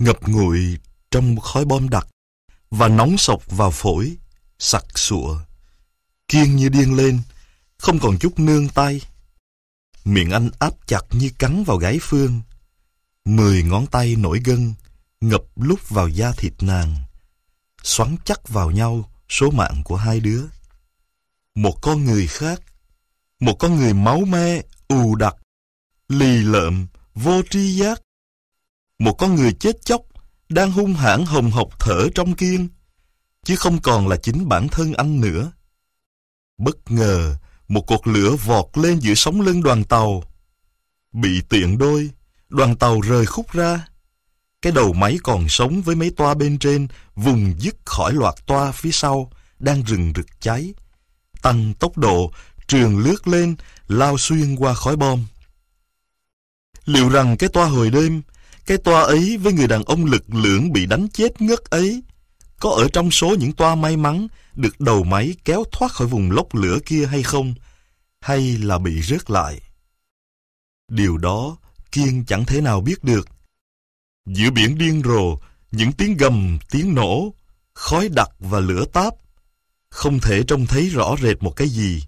ngập ngụi trong khói bom đặc và nóng sộc vào phổi, sặc sụa. Kiên như điên lên, không còn chút nương tay. Miệng anh áp chặt như cắn vào gái Phương. Mười ngón tay nổi gân, ngập lúc vào da thịt nàng. Xoắn chắc vào nhau số mạng của hai đứa. Một con người khác, một con người máu me, ù đặc, lì lợm, vô tri giác, một con người chết chóc đang hung hãn hồng hộc thở trong kiên, chứ không còn là chính bản thân anh nữa. Bất ngờ, một cột lửa vọt lên giữa sóng lưng đoàn tàu. Bị tiện đôi, đoàn tàu rời khúc ra. Cái đầu máy còn sống với mấy toa bên trên vùng dứt khỏi loạt toa phía sau đang rừng rực cháy. Tăng tốc độ, trường lướt lên, lao xuyên qua khói bom. Liệu rằng cái toa hồi đêm cái toa ấy với người đàn ông lực lưỡng bị đánh chết ngất ấy có ở trong số những toa may mắn được đầu máy kéo thoát khỏi vùng lốc lửa kia hay không, hay là bị rớt lại. Điều đó Kiên chẳng thể nào biết được. Giữa biển điên rồ, những tiếng gầm, tiếng nổ, khói đặc và lửa táp, không thể trông thấy rõ rệt một cái gì,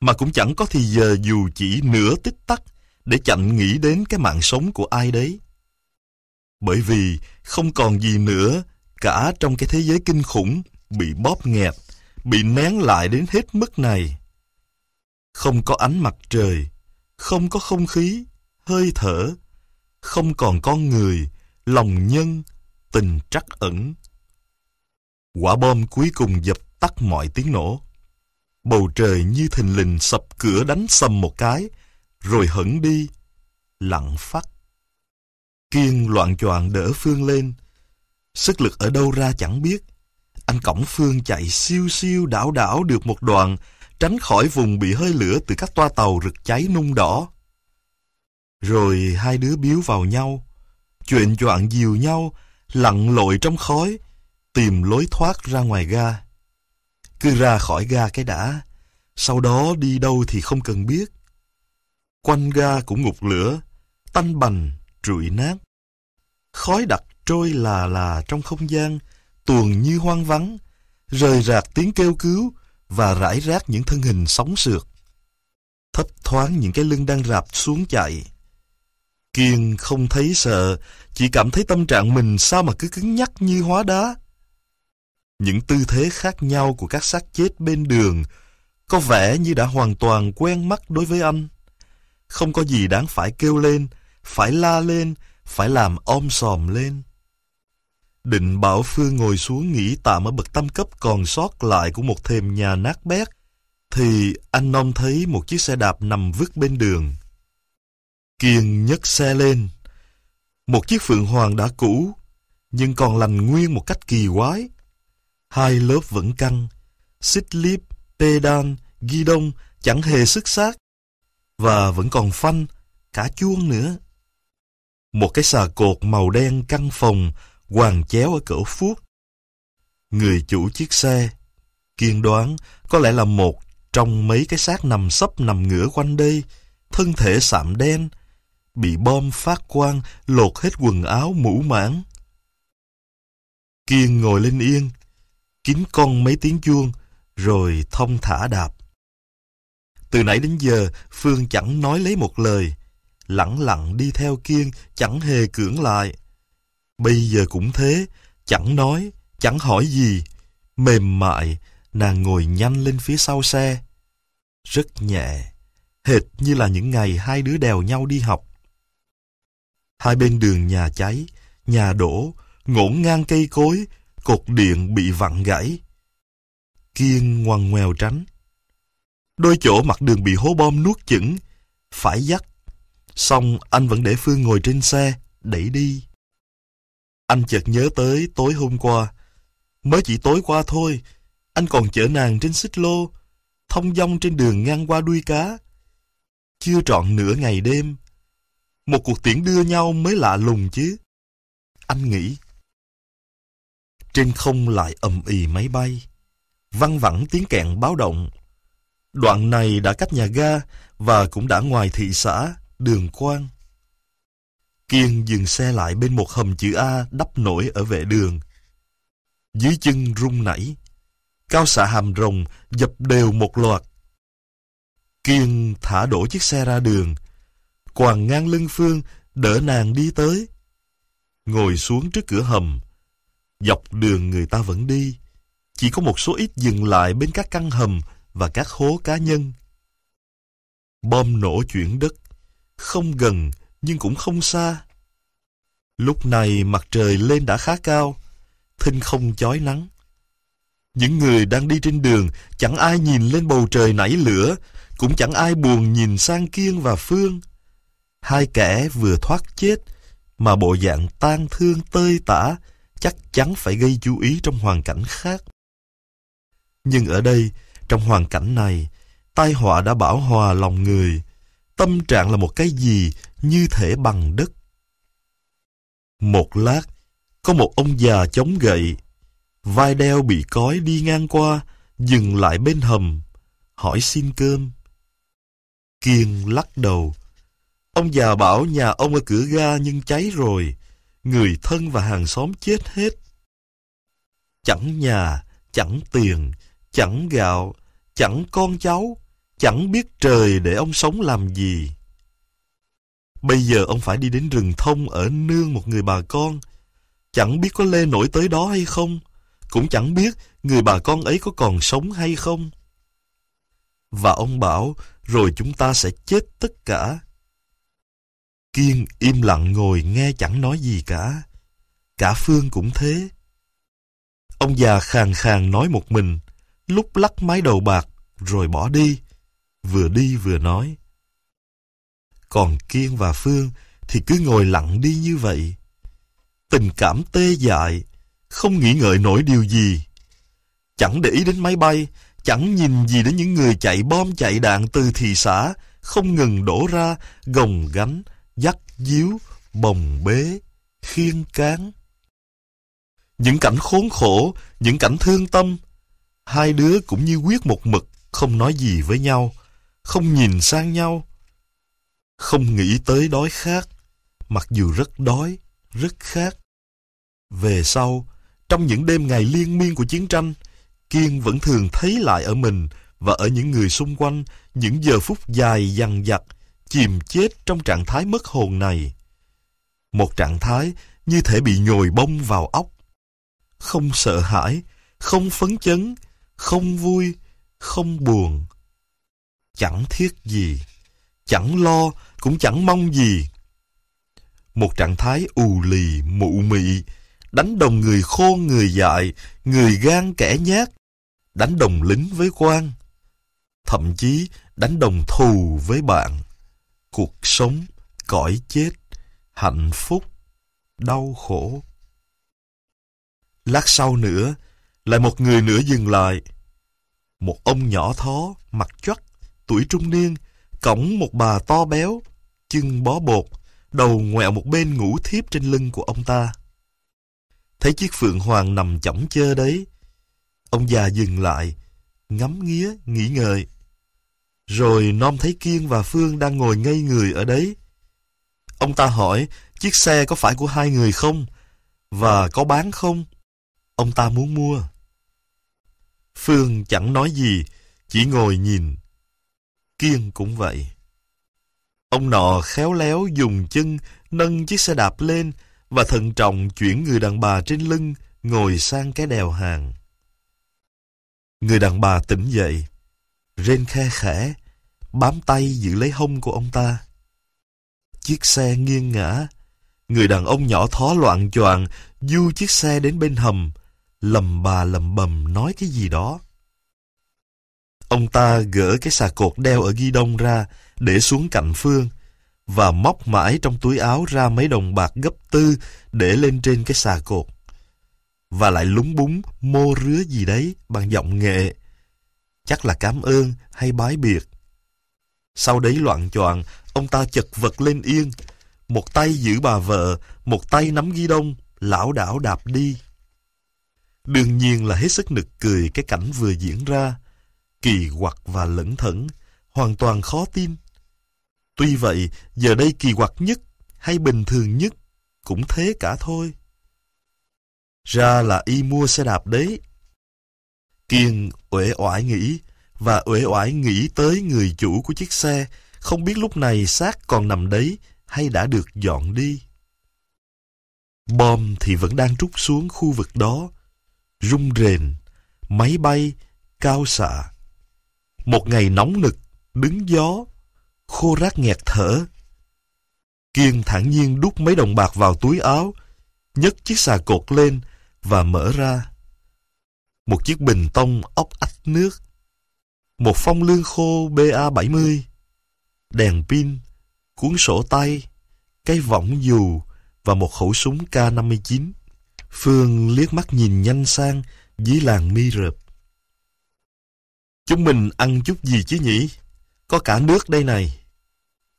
mà cũng chẳng có thì giờ dù chỉ nửa tích tắc để chặn nghĩ đến cái mạng sống của ai đấy. Bởi vì không còn gì nữa cả trong cái thế giới kinh khủng bị bóp nghẹt, bị nén lại đến hết mức này. Không có ánh mặt trời, không có không khí, hơi thở, không còn con người, lòng nhân, tình trắc ẩn. Quả bom cuối cùng dập tắt mọi tiếng nổ. Bầu trời như thình lình sập cửa đánh sầm một cái, rồi hững đi, lặng phát. Kiên loạn choạng đỡ Phương lên. Sức lực ở đâu ra chẳng biết. Anh cổng Phương chạy siêu siêu đảo đảo được một đoạn, tránh khỏi vùng bị hơi lửa từ các toa tàu rực cháy nung đỏ. Rồi hai đứa biếu vào nhau, chuyện choạng dìu nhau, lặn lội trong khói, tìm lối thoát ra ngoài ga. Cứ ra khỏi ga cái đã, sau đó đi đâu thì không cần biết. Quanh ga cũng ngục lửa, tanh bành, trụi nát. Khói đặc trôi là là trong không gian, tuồng như hoang vắng, rời rạc tiếng kêu cứu và rải rác những thân hình sóng sượt. Thấp thoáng những cái lưng đang rạp xuống chạy. Kiên không thấy sợ, chỉ cảm thấy tâm trạng mình sao mà cứ cứng nhắc như hóa đá. Những tư thế khác nhau của các xác chết bên đường có vẻ như đã hoàn toàn quen mắt đối với anh. Không có gì đáng phải kêu lên, phải la lên, phải làm om sòm lên. Định bảo Phương ngồi xuống nghỉ tạm ở bậc tam cấp còn sót lại của một thềm nhà nát bét, thì anh non thấy một chiếc xe đạp nằm vứt bên đường. Kiên nhấc xe lên. Một chiếc Phượng Hoàng đã cũ, nhưng còn lành nguyên một cách kỳ quái. Hai lớp vẫn căng, xích liếp, líp, đan, ghi đông chẳng hề sức xác, và vẫn còn phanh, cả chuông nữa một cái xà cột màu đen căn phòng hoàng chéo ở cửa phuốc. Người chủ chiếc xe, kiên đoán có lẽ là một trong mấy cái xác nằm sấp nằm ngửa quanh đây, thân thể sạm đen, bị bom phát quang lột hết quần áo mũ mãn. Kiên ngồi lên yên, kín con mấy tiếng chuông, rồi thông thả đạp. Từ nãy đến giờ, Phương chẳng nói lấy một lời, lặng lặng đi theo Kiên, chẳng hề cưỡng lại. Bây giờ cũng thế, chẳng nói, chẳng hỏi gì. Mềm mại, nàng ngồi nhanh lên phía sau xe. Rất nhẹ, hệt như là những ngày hai đứa đèo nhau đi học. Hai bên đường nhà cháy, nhà đổ, ngổn ngang cây cối, cột điện bị vặn gãy. Kiên ngoằn ngoèo tránh. Đôi chỗ mặt đường bị hố bom nuốt chửng, phải dắt Xong anh vẫn để Phương ngồi trên xe, đẩy đi. Anh chợt nhớ tới tối hôm qua. Mới chỉ tối qua thôi, anh còn chở nàng trên xích lô, thông dong trên đường ngang qua đuôi cá. Chưa trọn nửa ngày đêm, một cuộc tiễn đưa nhau mới lạ lùng chứ. Anh nghĩ. Trên không lại ầm ì máy bay, văng vẳng tiếng kẹn báo động. Đoạn này đã cách nhà ga và cũng đã ngoài thị xã đường quan. Kiên dừng xe lại bên một hầm chữ A đắp nổi ở vệ đường. Dưới chân rung nảy, cao xạ hàm rồng dập đều một loạt. Kiên thả đổ chiếc xe ra đường, quàng ngang lưng Phương đỡ nàng đi tới. Ngồi xuống trước cửa hầm, dọc đường người ta vẫn đi, chỉ có một số ít dừng lại bên các căn hầm và các hố cá nhân. Bom nổ chuyển đất, không gần nhưng cũng không xa. Lúc này mặt trời lên đã khá cao, thinh không chói nắng. Những người đang đi trên đường chẳng ai nhìn lên bầu trời nảy lửa, cũng chẳng ai buồn nhìn sang Kiên và Phương. Hai kẻ vừa thoát chết mà bộ dạng tan thương tơi tả chắc chắn phải gây chú ý trong hoàn cảnh khác. Nhưng ở đây, trong hoàn cảnh này, tai họa đã bảo hòa lòng người, tâm trạng là một cái gì như thể bằng đất. Một lát, có một ông già chống gậy, vai đeo bị cói đi ngang qua, dừng lại bên hầm, hỏi xin cơm. Kiên lắc đầu. Ông già bảo nhà ông ở cửa ga nhưng cháy rồi, người thân và hàng xóm chết hết. Chẳng nhà, chẳng tiền, chẳng gạo, chẳng con cháu, Chẳng biết trời để ông sống làm gì. Bây giờ ông phải đi đến rừng thông ở nương một người bà con. Chẳng biết có lê nổi tới đó hay không. Cũng chẳng biết người bà con ấy có còn sống hay không. Và ông bảo rồi chúng ta sẽ chết tất cả. Kiên im lặng ngồi nghe chẳng nói gì cả. Cả Phương cũng thế. Ông già khàn khàn nói một mình, lúc lắc mái đầu bạc rồi bỏ đi vừa đi vừa nói. Còn Kiên và Phương thì cứ ngồi lặng đi như vậy. Tình cảm tê dại, không nghĩ ngợi nổi điều gì. Chẳng để ý đến máy bay, chẳng nhìn gì đến những người chạy bom chạy đạn từ thị xã, không ngừng đổ ra, gồng gánh, dắt díu, bồng bế, khiên cán. Những cảnh khốn khổ, những cảnh thương tâm, hai đứa cũng như quyết một mực, không nói gì với nhau không nhìn sang nhau, không nghĩ tới đói khát, mặc dù rất đói, rất khát. Về sau, trong những đêm ngày liên miên của chiến tranh, Kiên vẫn thường thấy lại ở mình và ở những người xung quanh những giờ phút dài dằn vặt, chìm chết trong trạng thái mất hồn này. Một trạng thái như thể bị nhồi bông vào óc. Không sợ hãi, không phấn chấn, không vui, không buồn, chẳng thiết gì, chẳng lo, cũng chẳng mong gì. Một trạng thái ù lì, mụ mị, đánh đồng người khô người dại, người gan kẻ nhát, đánh đồng lính với quan, thậm chí đánh đồng thù với bạn. Cuộc sống, cõi chết, hạnh phúc, đau khổ. Lát sau nữa, lại một người nữa dừng lại. Một ông nhỏ thó, mặt choắt tuổi trung niên, cõng một bà to béo, chân bó bột, đầu ngoẹo một bên ngủ thiếp trên lưng của ông ta. Thấy chiếc phượng hoàng nằm chỏng chơ đấy, ông già dừng lại, ngắm nghía, nghĩ ngợi. Rồi non thấy Kiên và Phương đang ngồi ngây người ở đấy. Ông ta hỏi chiếc xe có phải của hai người không? Và có bán không? Ông ta muốn mua. Phương chẳng nói gì, chỉ ngồi nhìn Kiên cũng vậy. Ông nọ khéo léo dùng chân nâng chiếc xe đạp lên và thận trọng chuyển người đàn bà trên lưng ngồi sang cái đèo hàng. Người đàn bà tỉnh dậy, rên khe khẽ, bám tay giữ lấy hông của ông ta. Chiếc xe nghiêng ngã, người đàn ông nhỏ thó loạn choạng du chiếc xe đến bên hầm, lầm bà lầm bầm nói cái gì đó. Ông ta gỡ cái xà cột đeo ở ghi đông ra, để xuống cạnh Phương, và móc mãi trong túi áo ra mấy đồng bạc gấp tư để lên trên cái xà cột. Và lại lúng búng mô rứa gì đấy bằng giọng nghệ. Chắc là cảm ơn hay bái biệt. Sau đấy loạn choạng ông ta chật vật lên yên. Một tay giữ bà vợ, một tay nắm ghi đông, lão đảo đạp đi. Đương nhiên là hết sức nực cười cái cảnh vừa diễn ra kỳ quặc và lẫn thẫn, hoàn toàn khó tin. Tuy vậy, giờ đây kỳ quặc nhất hay bình thường nhất cũng thế cả thôi. Ra là y mua xe đạp đấy. Kiên uể oải nghĩ và uể oải nghĩ tới người chủ của chiếc xe, không biết lúc này xác còn nằm đấy hay đã được dọn đi. Bom thì vẫn đang trút xuống khu vực đó, rung rền, máy bay, cao xạ. Một ngày nóng nực, đứng gió, khô rác nghẹt thở. Kiên thản nhiên đút mấy đồng bạc vào túi áo, nhấc chiếc xà cột lên và mở ra. Một chiếc bình tông ốc ách nước, một phong lương khô BA70, đèn pin, cuốn sổ tay, cái võng dù và một khẩu súng K59. Phương liếc mắt nhìn nhanh sang dưới làng mi rợp. Chúng mình ăn chút gì chứ nhỉ? Có cả nước đây này.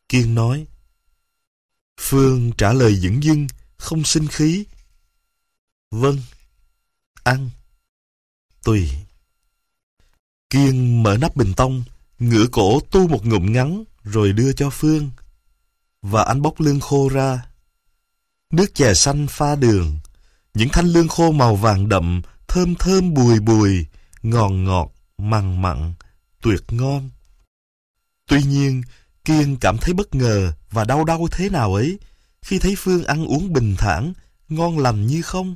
Kiên nói. Phương trả lời dững dưng, không sinh khí. Vâng, ăn. Tùy. Kiên mở nắp bình tông, ngửa cổ tu một ngụm ngắn rồi đưa cho Phương. Và anh bóc lương khô ra. Nước chè xanh pha đường, những thanh lương khô màu vàng đậm, thơm thơm bùi bùi, ngọt ngọt mặn mặn, tuyệt ngon. Tuy nhiên, Kiên cảm thấy bất ngờ và đau đau thế nào ấy khi thấy Phương ăn uống bình thản, ngon lành như không.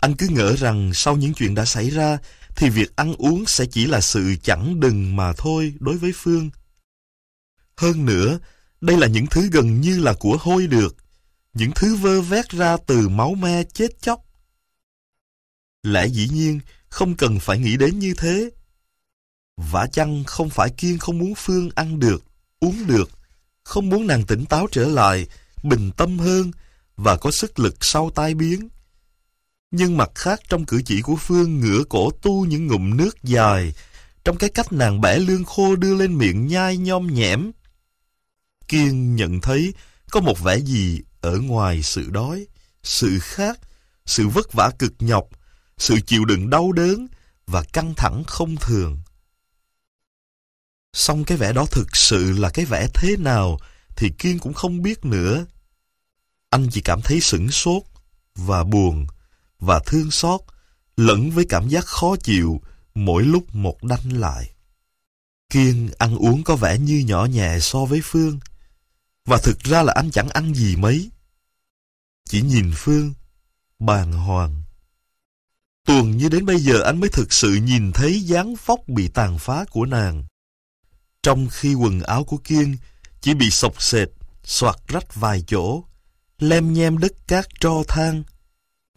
Anh cứ ngỡ rằng sau những chuyện đã xảy ra thì việc ăn uống sẽ chỉ là sự chẳng đừng mà thôi đối với Phương. Hơn nữa, đây là những thứ gần như là của hôi được, những thứ vơ vét ra từ máu me chết chóc. Lẽ dĩ nhiên, không cần phải nghĩ đến như thế. Vả chăng không phải Kiên không muốn Phương ăn được, uống được, không muốn nàng tỉnh táo trở lại, bình tâm hơn và có sức lực sau tai biến. Nhưng mặt khác trong cử chỉ của Phương ngửa cổ tu những ngụm nước dài, trong cái cách nàng bẻ lương khô đưa lên miệng nhai nhom nhẽm. Kiên nhận thấy có một vẻ gì ở ngoài sự đói, sự khác, sự vất vả cực nhọc sự chịu đựng đau đớn và căng thẳng không thường. Xong cái vẻ đó thực sự là cái vẻ thế nào thì Kiên cũng không biết nữa. Anh chỉ cảm thấy sửng sốt và buồn và thương xót lẫn với cảm giác khó chịu mỗi lúc một đanh lại. Kiên ăn uống có vẻ như nhỏ nhẹ so với Phương và thực ra là anh chẳng ăn gì mấy. Chỉ nhìn Phương, bàn hoàng. Tuần như đến bây giờ anh mới thực sự nhìn thấy dáng vóc bị tàn phá của nàng. Trong khi quần áo của Kiên chỉ bị sọc sệt, soạt rách vài chỗ, lem nhem đất cát tro thang,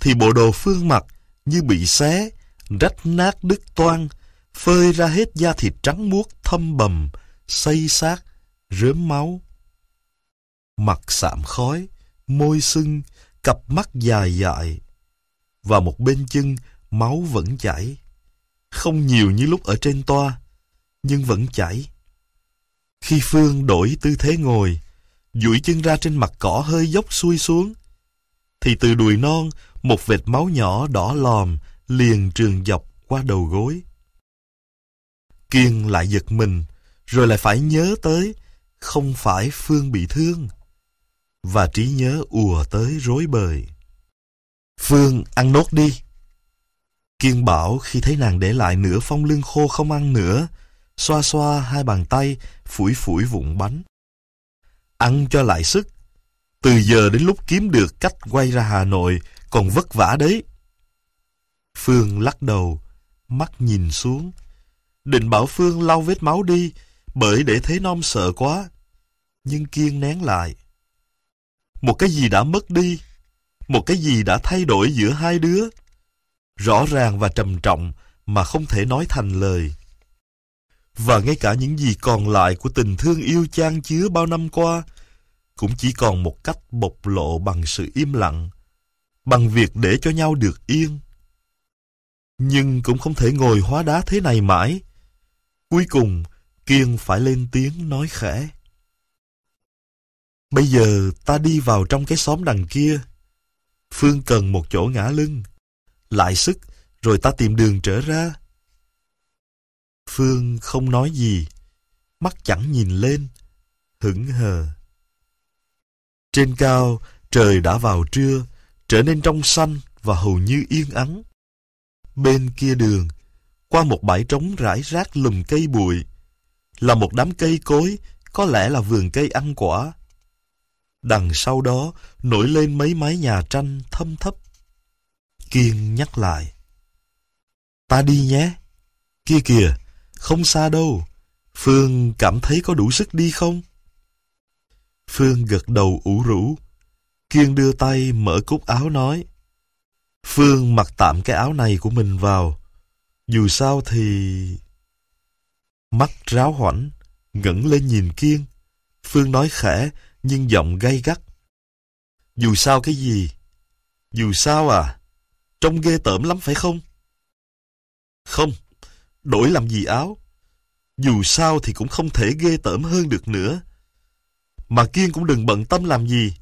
thì bộ đồ phương mặt như bị xé, rách nát đứt toan, phơi ra hết da thịt trắng muốt thâm bầm, xây xác, rớm máu. Mặt sạm khói, môi sưng, cặp mắt dài dại. Và một bên chân Máu vẫn chảy, không nhiều như lúc ở trên toa, nhưng vẫn chảy. Khi Phương đổi tư thế ngồi, duỗi chân ra trên mặt cỏ hơi dốc xuôi xuống, thì từ đùi non một vệt máu nhỏ đỏ lòm liền trường dọc qua đầu gối. Kiên lại giật mình, rồi lại phải nhớ tới không phải Phương bị thương. Và trí nhớ ùa tới rối bời. Phương ăn nốt đi. Kiên Bảo khi thấy nàng để lại nửa phong lưng khô không ăn nữa, xoa xoa hai bàn tay, phủi phủi vụn bánh. Ăn cho lại sức. Từ giờ đến lúc kiếm được cách quay ra Hà Nội còn vất vả đấy. Phương lắc đầu, mắt nhìn xuống. Định bảo Phương lau vết máu đi, bởi để thế non sợ quá. Nhưng Kiên nén lại. Một cái gì đã mất đi, một cái gì đã thay đổi giữa hai đứa rõ ràng và trầm trọng mà không thể nói thành lời. Và ngay cả những gì còn lại của tình thương yêu chan chứa bao năm qua cũng chỉ còn một cách bộc lộ bằng sự im lặng, bằng việc để cho nhau được yên. Nhưng cũng không thể ngồi hóa đá thế này mãi. Cuối cùng, Kiên phải lên tiếng nói khẽ. Bây giờ ta đi vào trong cái xóm đằng kia. Phương cần một chỗ ngã lưng lại sức, rồi ta tìm đường trở ra. Phương không nói gì, mắt chẳng nhìn lên, hững hờ. Trên cao, trời đã vào trưa, trở nên trong xanh và hầu như yên ắng. Bên kia đường, qua một bãi trống rải rác lùm cây bụi, là một đám cây cối, có lẽ là vườn cây ăn quả. Đằng sau đó nổi lên mấy mái nhà tranh thâm thấp Kiên nhắc lại. Ta đi nhé. Kia kìa, không xa đâu. Phương cảm thấy có đủ sức đi không? Phương gật đầu ủ rũ. Kiên đưa tay mở cúc áo nói. Phương mặc tạm cái áo này của mình vào. Dù sao thì... Mắt ráo hoảnh, ngẩng lên nhìn Kiên. Phương nói khẽ, nhưng giọng gay gắt. Dù sao cái gì? Dù sao à? Trông ghê tởm lắm phải không? Không, đổi làm gì áo. Dù sao thì cũng không thể ghê tởm hơn được nữa. Mà Kiên cũng đừng bận tâm làm gì.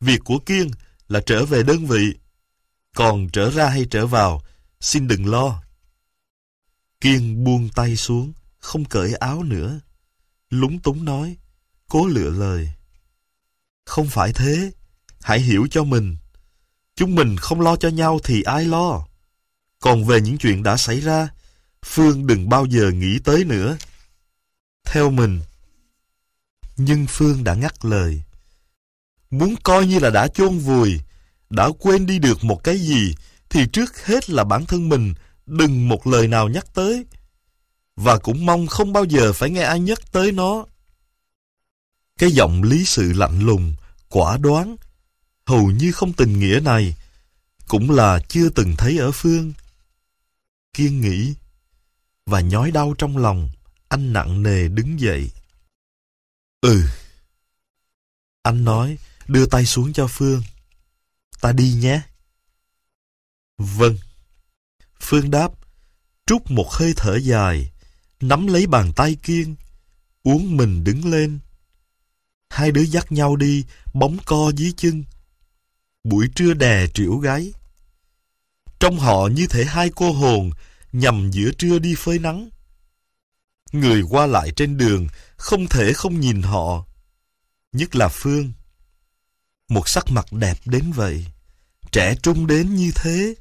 Việc của Kiên là trở về đơn vị. Còn trở ra hay trở vào, xin đừng lo. Kiên buông tay xuống, không cởi áo nữa. Lúng túng nói, cố lựa lời. Không phải thế, hãy hiểu cho mình. Chúng mình không lo cho nhau thì ai lo? Còn về những chuyện đã xảy ra, Phương đừng bao giờ nghĩ tới nữa. Theo mình. Nhưng Phương đã ngắt lời. Muốn coi như là đã chôn vùi, đã quên đi được một cái gì, thì trước hết là bản thân mình đừng một lời nào nhắc tới. Và cũng mong không bao giờ phải nghe ai nhắc tới nó. Cái giọng lý sự lạnh lùng, quả đoán, hầu như không tình nghĩa này, cũng là chưa từng thấy ở Phương. Kiên nghĩ, và nhói đau trong lòng, anh nặng nề đứng dậy. Ừ. Anh nói, đưa tay xuống cho Phương. Ta đi nhé. Vâng. Phương đáp, trút một hơi thở dài, nắm lấy bàn tay Kiên, uống mình đứng lên. Hai đứa dắt nhau đi, bóng co dưới chân, buổi trưa đè triểu gái. Trong họ như thể hai cô hồn nhằm giữa trưa đi phơi nắng. Người qua lại trên đường không thể không nhìn họ, nhất là Phương. Một sắc mặt đẹp đến vậy, trẻ trung đến như thế,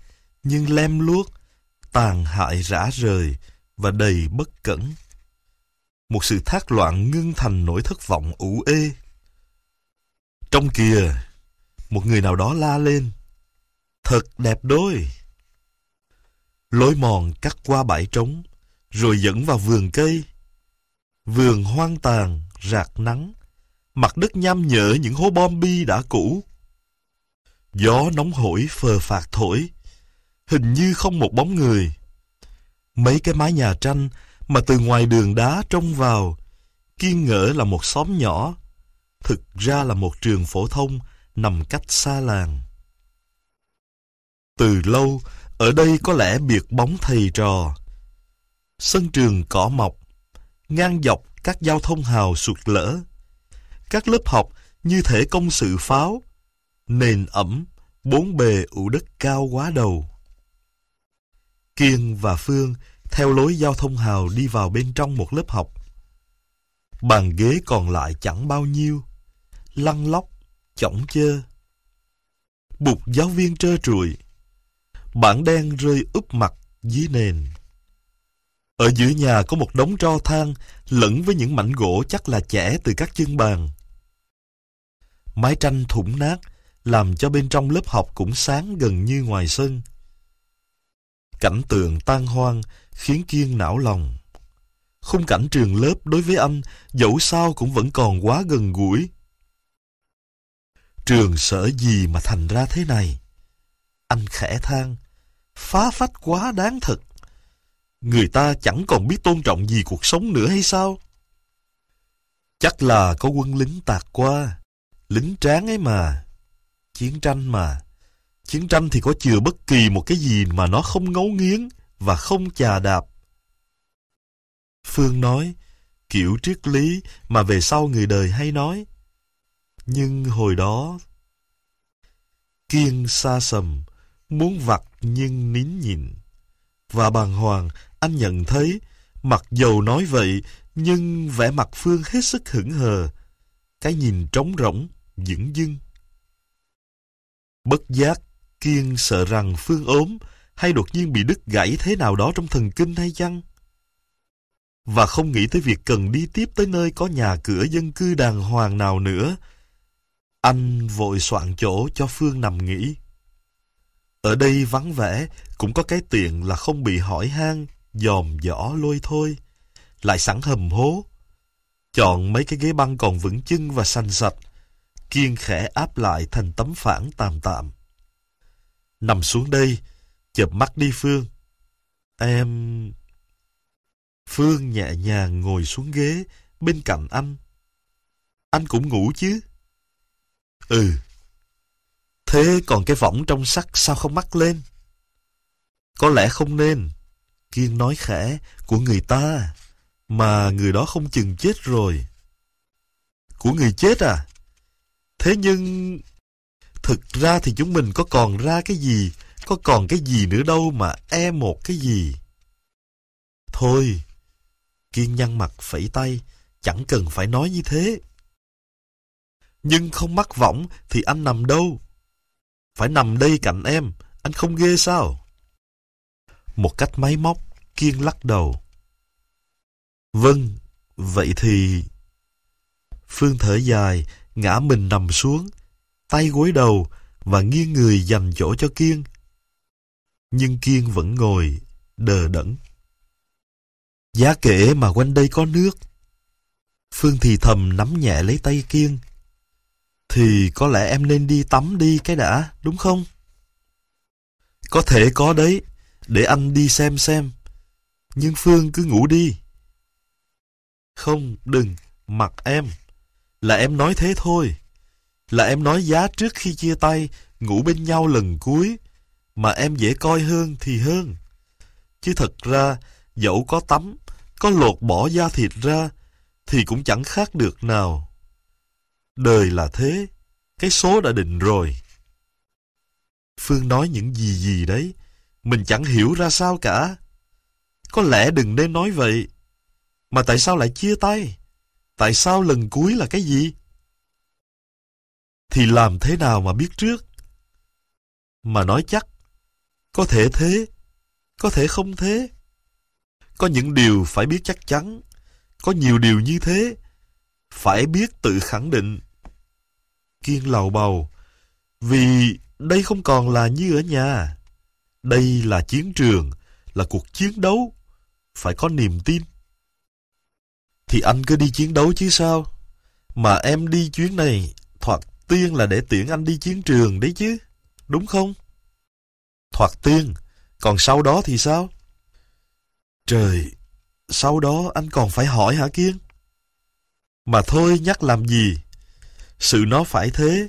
nhưng lem luốc, tàn hại rã rời và đầy bất cẩn. Một sự thác loạn ngưng thành nỗi thất vọng ủ ê. Trong kìa, một người nào đó la lên. Thật đẹp đôi! Lối mòn cắt qua bãi trống, rồi dẫn vào vườn cây. Vườn hoang tàn, rạc nắng, mặt đất nham nhở những hố bom bi đã cũ. Gió nóng hổi phờ phạt thổi, hình như không một bóng người. Mấy cái mái nhà tranh mà từ ngoài đường đá trông vào, kiên ngỡ là một xóm nhỏ, thực ra là một trường phổ thông nằm cách xa làng. Từ lâu, ở đây có lẽ biệt bóng thầy trò. Sân trường cỏ mọc, ngang dọc các giao thông hào sụt lỡ. Các lớp học như thể công sự pháo, nền ẩm, bốn bề ủ đất cao quá đầu. Kiên và Phương theo lối giao thông hào đi vào bên trong một lớp học. Bàn ghế còn lại chẳng bao nhiêu, lăn lóc chỏng chơ. Bục giáo viên trơ trùi, bảng đen rơi úp mặt dưới nền. Ở giữa nhà có một đống tro than lẫn với những mảnh gỗ chắc là chẻ từ các chân bàn. Mái tranh thủng nát làm cho bên trong lớp học cũng sáng gần như ngoài sân. Cảnh tượng tan hoang khiến Kiên não lòng. Khung cảnh trường lớp đối với anh dẫu sao cũng vẫn còn quá gần gũi Trường sở gì mà thành ra thế này? Anh khẽ than, phá phách quá đáng thật. Người ta chẳng còn biết tôn trọng gì cuộc sống nữa hay sao? Chắc là có quân lính tạc qua, lính tráng ấy mà. Chiến tranh mà. Chiến tranh thì có chừa bất kỳ một cái gì mà nó không ngấu nghiến và không chà đạp. Phương nói, kiểu triết lý mà về sau người đời hay nói nhưng hồi đó kiên xa sầm muốn vặt nhưng nín nhịn và bàng hoàng anh nhận thấy mặc dầu nói vậy nhưng vẻ mặt phương hết sức hững hờ cái nhìn trống rỗng dửng dưng bất giác kiên sợ rằng phương ốm hay đột nhiên bị đứt gãy thế nào đó trong thần kinh hay chăng và không nghĩ tới việc cần đi tiếp tới nơi có nhà cửa dân cư đàng hoàng nào nữa anh vội soạn chỗ cho Phương nằm nghỉ. Ở đây vắng vẻ, cũng có cái tiện là không bị hỏi han, dòm dõ lôi thôi. Lại sẵn hầm hố. Chọn mấy cái ghế băng còn vững chân và sành sạch, kiên khẽ áp lại thành tấm phản tạm tạm. Nằm xuống đây, chợp mắt đi Phương. Em... Phương nhẹ nhàng ngồi xuống ghế bên cạnh anh. Anh cũng ngủ chứ? Ừ. Thế còn cái võng trong sắt sao không mắc lên? Có lẽ không nên. Kiên nói khẽ của người ta, mà người đó không chừng chết rồi. Của người chết à? Thế nhưng... Thực ra thì chúng mình có còn ra cái gì, có còn cái gì nữa đâu mà e một cái gì. Thôi, Kiên nhăn mặt phẩy tay, chẳng cần phải nói như thế nhưng không mắc võng thì anh nằm đâu? Phải nằm đây cạnh em, anh không ghê sao? Một cách máy móc, Kiên lắc đầu. Vâng, vậy thì... Phương thở dài, ngã mình nằm xuống, tay gối đầu và nghiêng người dành chỗ cho Kiên. Nhưng Kiên vẫn ngồi, đờ đẫn. Giá kể mà quanh đây có nước. Phương thì thầm nắm nhẹ lấy tay Kiên, thì có lẽ em nên đi tắm đi cái đã, đúng không? Có thể có đấy, để anh đi xem xem. Nhưng Phương cứ ngủ đi. Không, đừng, mặc em. Là em nói thế thôi. Là em nói giá trước khi chia tay, ngủ bên nhau lần cuối. Mà em dễ coi hơn thì hơn. Chứ thật ra, dẫu có tắm, có lột bỏ da thịt ra, thì cũng chẳng khác được nào. Đời là thế, cái số đã định rồi. Phương nói những gì gì đấy, mình chẳng hiểu ra sao cả. Có lẽ đừng nên nói vậy. Mà tại sao lại chia tay? Tại sao lần cuối là cái gì? Thì làm thế nào mà biết trước? Mà nói chắc, có thể thế, có thể không thế. Có những điều phải biết chắc chắn, có nhiều điều như thế, phải biết tự khẳng định kiên lầu bầu. Vì đây không còn là như ở nhà. Đây là chiến trường, là cuộc chiến đấu. Phải có niềm tin. Thì anh cứ đi chiến đấu chứ sao? Mà em đi chuyến này, thoạt tiên là để tiễn anh đi chiến trường đấy chứ. Đúng không? Thoạt tiên, còn sau đó thì sao? Trời, sau đó anh còn phải hỏi hả Kiên? Mà thôi nhắc làm gì? sự nó phải thế.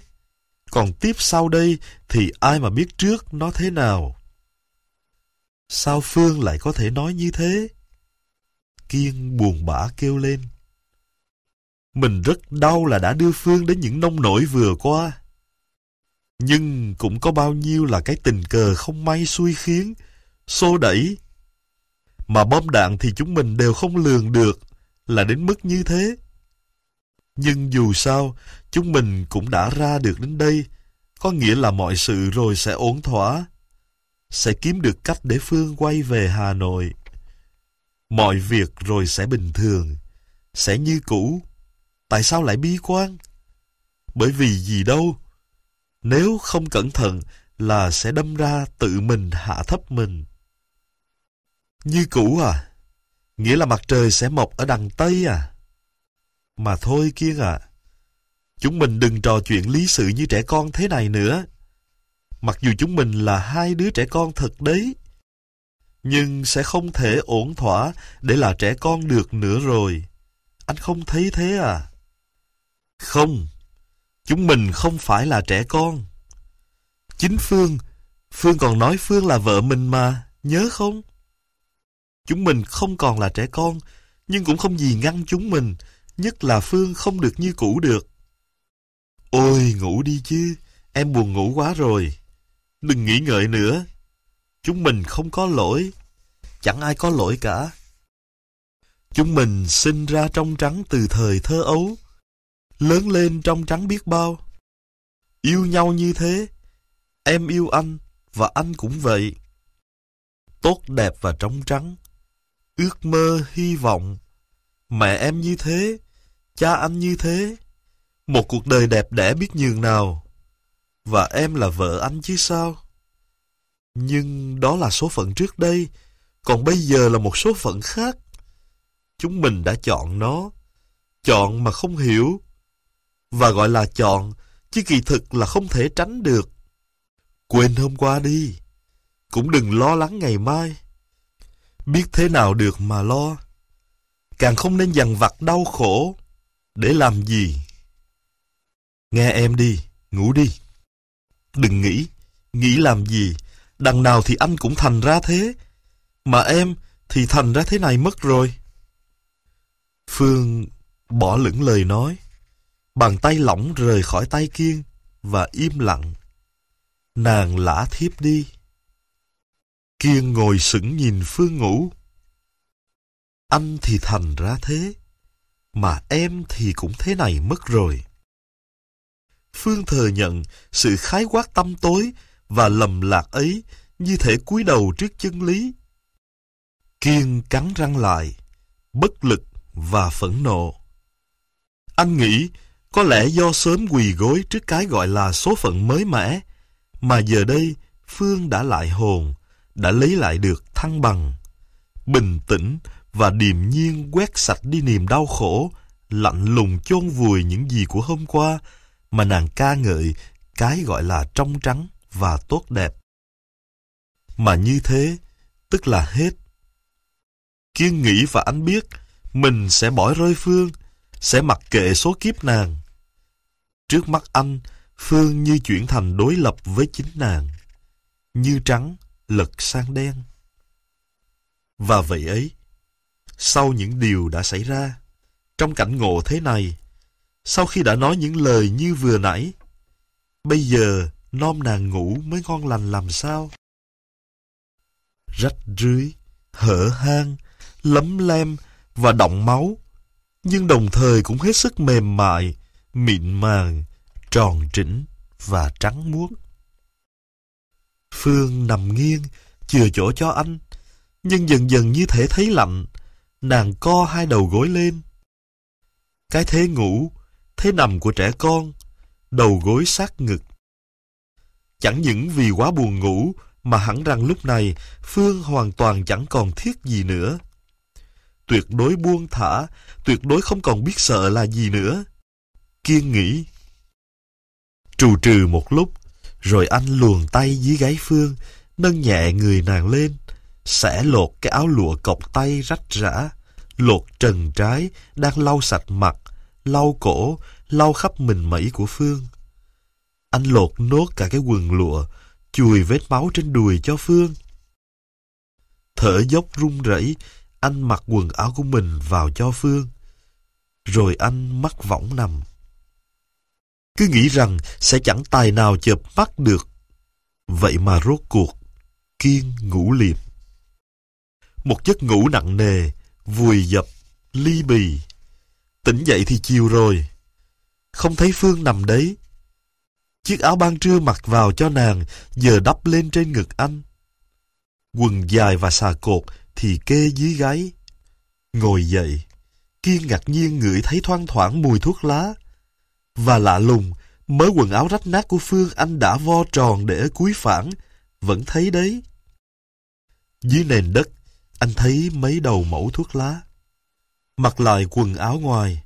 Còn tiếp sau đây thì ai mà biết trước nó thế nào? Sao Phương lại có thể nói như thế? Kiên buồn bã kêu lên. Mình rất đau là đã đưa Phương đến những nông nổi vừa qua. Nhưng cũng có bao nhiêu là cái tình cờ không may xui khiến, xô đẩy. Mà bom đạn thì chúng mình đều không lường được là đến mức như thế. Nhưng dù sao, chúng mình cũng đã ra được đến đây, có nghĩa là mọi sự rồi sẽ ổn thỏa. Sẽ kiếm được cách để Phương quay về Hà Nội. Mọi việc rồi sẽ bình thường, sẽ như cũ. Tại sao lại bi quan? Bởi vì gì đâu? Nếu không cẩn thận là sẽ đâm ra tự mình hạ thấp mình. Như cũ à? Nghĩa là mặt trời sẽ mọc ở đằng Tây à? Mà thôi Kiên ạ, à, chúng mình đừng trò chuyện lý sự như trẻ con thế này nữa. Mặc dù chúng mình là hai đứa trẻ con thật đấy, nhưng sẽ không thể ổn thỏa để là trẻ con được nữa rồi. Anh không thấy thế à? Không, chúng mình không phải là trẻ con. Chính Phương, Phương còn nói Phương là vợ mình mà, nhớ không? Chúng mình không còn là trẻ con, nhưng cũng không gì ngăn chúng mình Nhất là Phương không được như cũ được. Ôi, ngủ đi chứ, em buồn ngủ quá rồi. Đừng nghĩ ngợi nữa. Chúng mình không có lỗi. Chẳng ai có lỗi cả. Chúng mình sinh ra trong trắng từ thời thơ ấu. Lớn lên trong trắng biết bao. Yêu nhau như thế. Em yêu anh, và anh cũng vậy. Tốt đẹp và trong trắng. Ước mơ, hy vọng. Mẹ em như thế, Cha anh như thế, một cuộc đời đẹp đẽ biết nhường nào. Và em là vợ anh chứ sao? Nhưng đó là số phận trước đây, còn bây giờ là một số phận khác. Chúng mình đã chọn nó, chọn mà không hiểu. Và gọi là chọn, chứ kỳ thực là không thể tránh được. Quên hôm qua đi, cũng đừng lo lắng ngày mai. Biết thế nào được mà lo. Càng không nên dằn vặt đau khổ, để làm gì? Nghe em đi, ngủ đi. Đừng nghĩ, nghĩ làm gì, đằng nào thì anh cũng thành ra thế. Mà em thì thành ra thế này mất rồi. Phương bỏ lửng lời nói. Bàn tay lỏng rời khỏi tay Kiên và im lặng. Nàng lả thiếp đi. Kiên ngồi sững nhìn Phương ngủ. Anh thì thành ra thế mà em thì cũng thế này mất rồi. Phương thừa nhận sự khái quát tâm tối và lầm lạc ấy như thể cúi đầu trước chân lý. Kiên cắn răng lại, bất lực và phẫn nộ. Anh nghĩ có lẽ do sớm quỳ gối trước cái gọi là số phận mới mẻ, mà giờ đây Phương đã lại hồn, đã lấy lại được thăng bằng. Bình tĩnh và điềm nhiên quét sạch đi niềm đau khổ, lạnh lùng chôn vùi những gì của hôm qua mà nàng ca ngợi cái gọi là trong trắng và tốt đẹp. Mà như thế, tức là hết. Kiên nghĩ và anh biết mình sẽ bỏ rơi Phương, sẽ mặc kệ số kiếp nàng. Trước mắt anh, Phương như chuyển thành đối lập với chính nàng, như trắng lật sang đen. Và vậy ấy, sau những điều đã xảy ra trong cảnh ngộ thế này sau khi đã nói những lời như vừa nãy bây giờ non nàng ngủ mới ngon lành làm sao rách rưới hở hang lấm lem và động máu nhưng đồng thời cũng hết sức mềm mại mịn màng tròn trĩnh và trắng muốt phương nằm nghiêng chừa chỗ cho anh nhưng dần dần như thể thấy lạnh nàng co hai đầu gối lên. Cái thế ngủ, thế nằm của trẻ con, đầu gối sát ngực. Chẳng những vì quá buồn ngủ mà hẳn rằng lúc này Phương hoàn toàn chẳng còn thiết gì nữa. Tuyệt đối buông thả, tuyệt đối không còn biết sợ là gì nữa. Kiên nghĩ. Trù trừ một lúc, rồi anh luồn tay dưới gáy Phương, nâng nhẹ người nàng lên, xẻ lột cái áo lụa cộc tay rách rã, lột trần trái, đang lau sạch mặt, lau cổ, lau khắp mình mẩy của Phương. Anh lột nốt cả cái quần lụa, chùi vết máu trên đùi cho Phương. Thở dốc run rẩy, anh mặc quần áo của mình vào cho Phương. Rồi anh mắt võng nằm. Cứ nghĩ rằng sẽ chẳng tài nào chợp mắt được. Vậy mà rốt cuộc, Kiên ngủ liệm. Một giấc ngủ nặng nề, vùi dập, ly bì. Tỉnh dậy thì chiều rồi. Không thấy Phương nằm đấy. Chiếc áo ban trưa mặc vào cho nàng giờ đắp lên trên ngực anh. Quần dài và xà cột thì kê dưới gáy. Ngồi dậy, Kiên ngạc nhiên ngửi thấy thoang thoảng mùi thuốc lá. Và lạ lùng, mớ quần áo rách nát của Phương anh đã vo tròn để ở cuối phản, vẫn thấy đấy. Dưới nền đất, anh thấy mấy đầu mẫu thuốc lá. Mặc lại quần áo ngoài,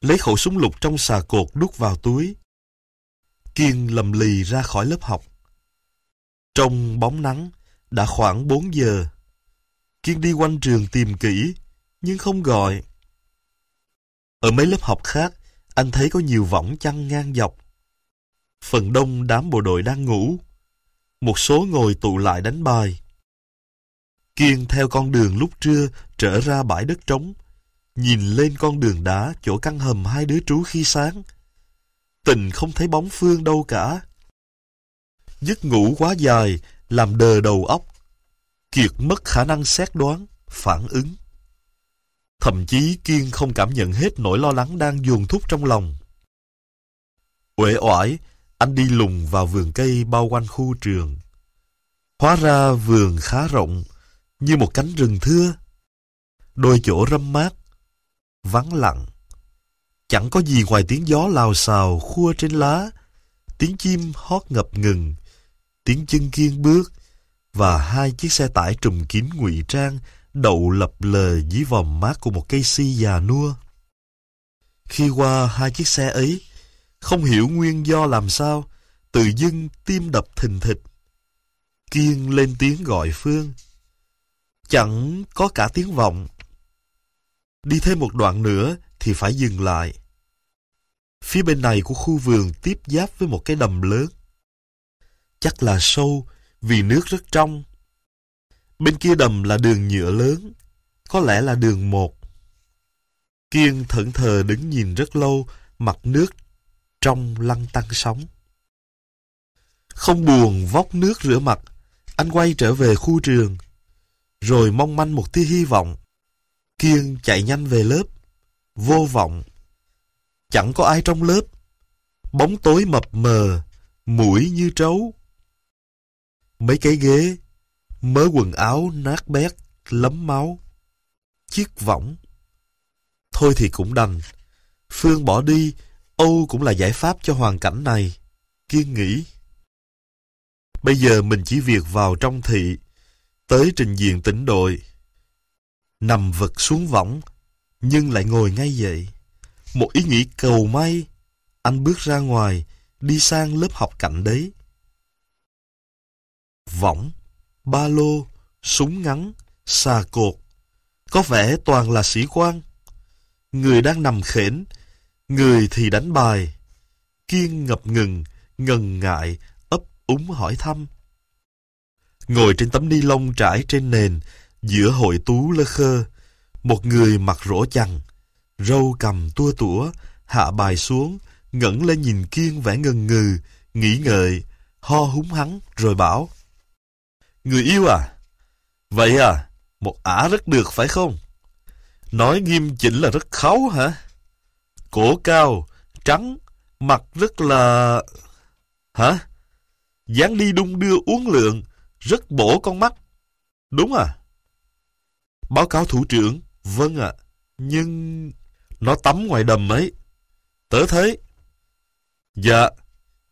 lấy khẩu súng lục trong xà cột đút vào túi. Kiên lầm lì ra khỏi lớp học. Trong bóng nắng, đã khoảng 4 giờ. Kiên đi quanh trường tìm kỹ, nhưng không gọi. Ở mấy lớp học khác, anh thấy có nhiều võng chăn ngang dọc. Phần đông đám bộ đội đang ngủ. Một số ngồi tụ lại đánh bài. Kiên theo con đường lúc trưa trở ra bãi đất trống, nhìn lên con đường đá chỗ căn hầm hai đứa trú khi sáng. Tình không thấy bóng Phương đâu cả. Giấc ngủ quá dài, làm đờ đầu óc. Kiệt mất khả năng xét đoán, phản ứng. Thậm chí Kiên không cảm nhận hết nỗi lo lắng đang dồn thúc trong lòng. Uể oải, anh đi lùng vào vườn cây bao quanh khu trường. Hóa ra vườn khá rộng, như một cánh rừng thưa. Đôi chỗ râm mát, vắng lặng. Chẳng có gì ngoài tiếng gió lao xào khua trên lá, tiếng chim hót ngập ngừng, tiếng chân kiên bước và hai chiếc xe tải trùm kín ngụy trang đậu lập lờ dưới vòng mát của một cây si già nua. Khi qua hai chiếc xe ấy, không hiểu nguyên do làm sao, tự dưng tim đập thình thịch. Kiên lên tiếng gọi Phương chẳng có cả tiếng vọng. Đi thêm một đoạn nữa thì phải dừng lại. Phía bên này của khu vườn tiếp giáp với một cái đầm lớn. Chắc là sâu vì nước rất trong. Bên kia đầm là đường nhựa lớn, có lẽ là đường một. Kiên thẫn thờ đứng nhìn rất lâu, mặt nước trong lăn tăng sóng. Không buồn vóc nước rửa mặt, anh quay trở về khu trường rồi mong manh một tia hy vọng. Kiên chạy nhanh về lớp, vô vọng. Chẳng có ai trong lớp, bóng tối mập mờ, mũi như trấu. Mấy cái ghế, mớ quần áo nát bét, lấm máu, chiếc võng. Thôi thì cũng đành, Phương bỏ đi, Âu cũng là giải pháp cho hoàn cảnh này. Kiên nghĩ. Bây giờ mình chỉ việc vào trong thị, tới trình diện tỉnh đội. Nằm vật xuống võng, nhưng lại ngồi ngay dậy. Một ý nghĩ cầu may, anh bước ra ngoài, đi sang lớp học cạnh đấy. Võng, ba lô, súng ngắn, xà cột, có vẻ toàn là sĩ quan. Người đang nằm khển, người thì đánh bài. Kiên ngập ngừng, ngần ngại, ấp úng hỏi thăm ngồi trên tấm ni lông trải trên nền, giữa hội tú lơ khơ. Một người mặc rỗ chằn, râu cầm tua tủa, hạ bài xuống, ngẩng lên nhìn kiên vẻ ngần ngừ, nghĩ ngợi, ho húng hắn rồi bảo. Người yêu à? Vậy à, một ả rất được phải không? Nói nghiêm chỉnh là rất kháu hả? Cổ cao, trắng, mặt rất là... Hả? dáng đi đung đưa uốn lượn, rất bổ con mắt. Đúng à? Báo cáo thủ trưởng, vâng ạ. nhưng... Nó tắm ngoài đầm ấy. Tớ thấy. Dạ.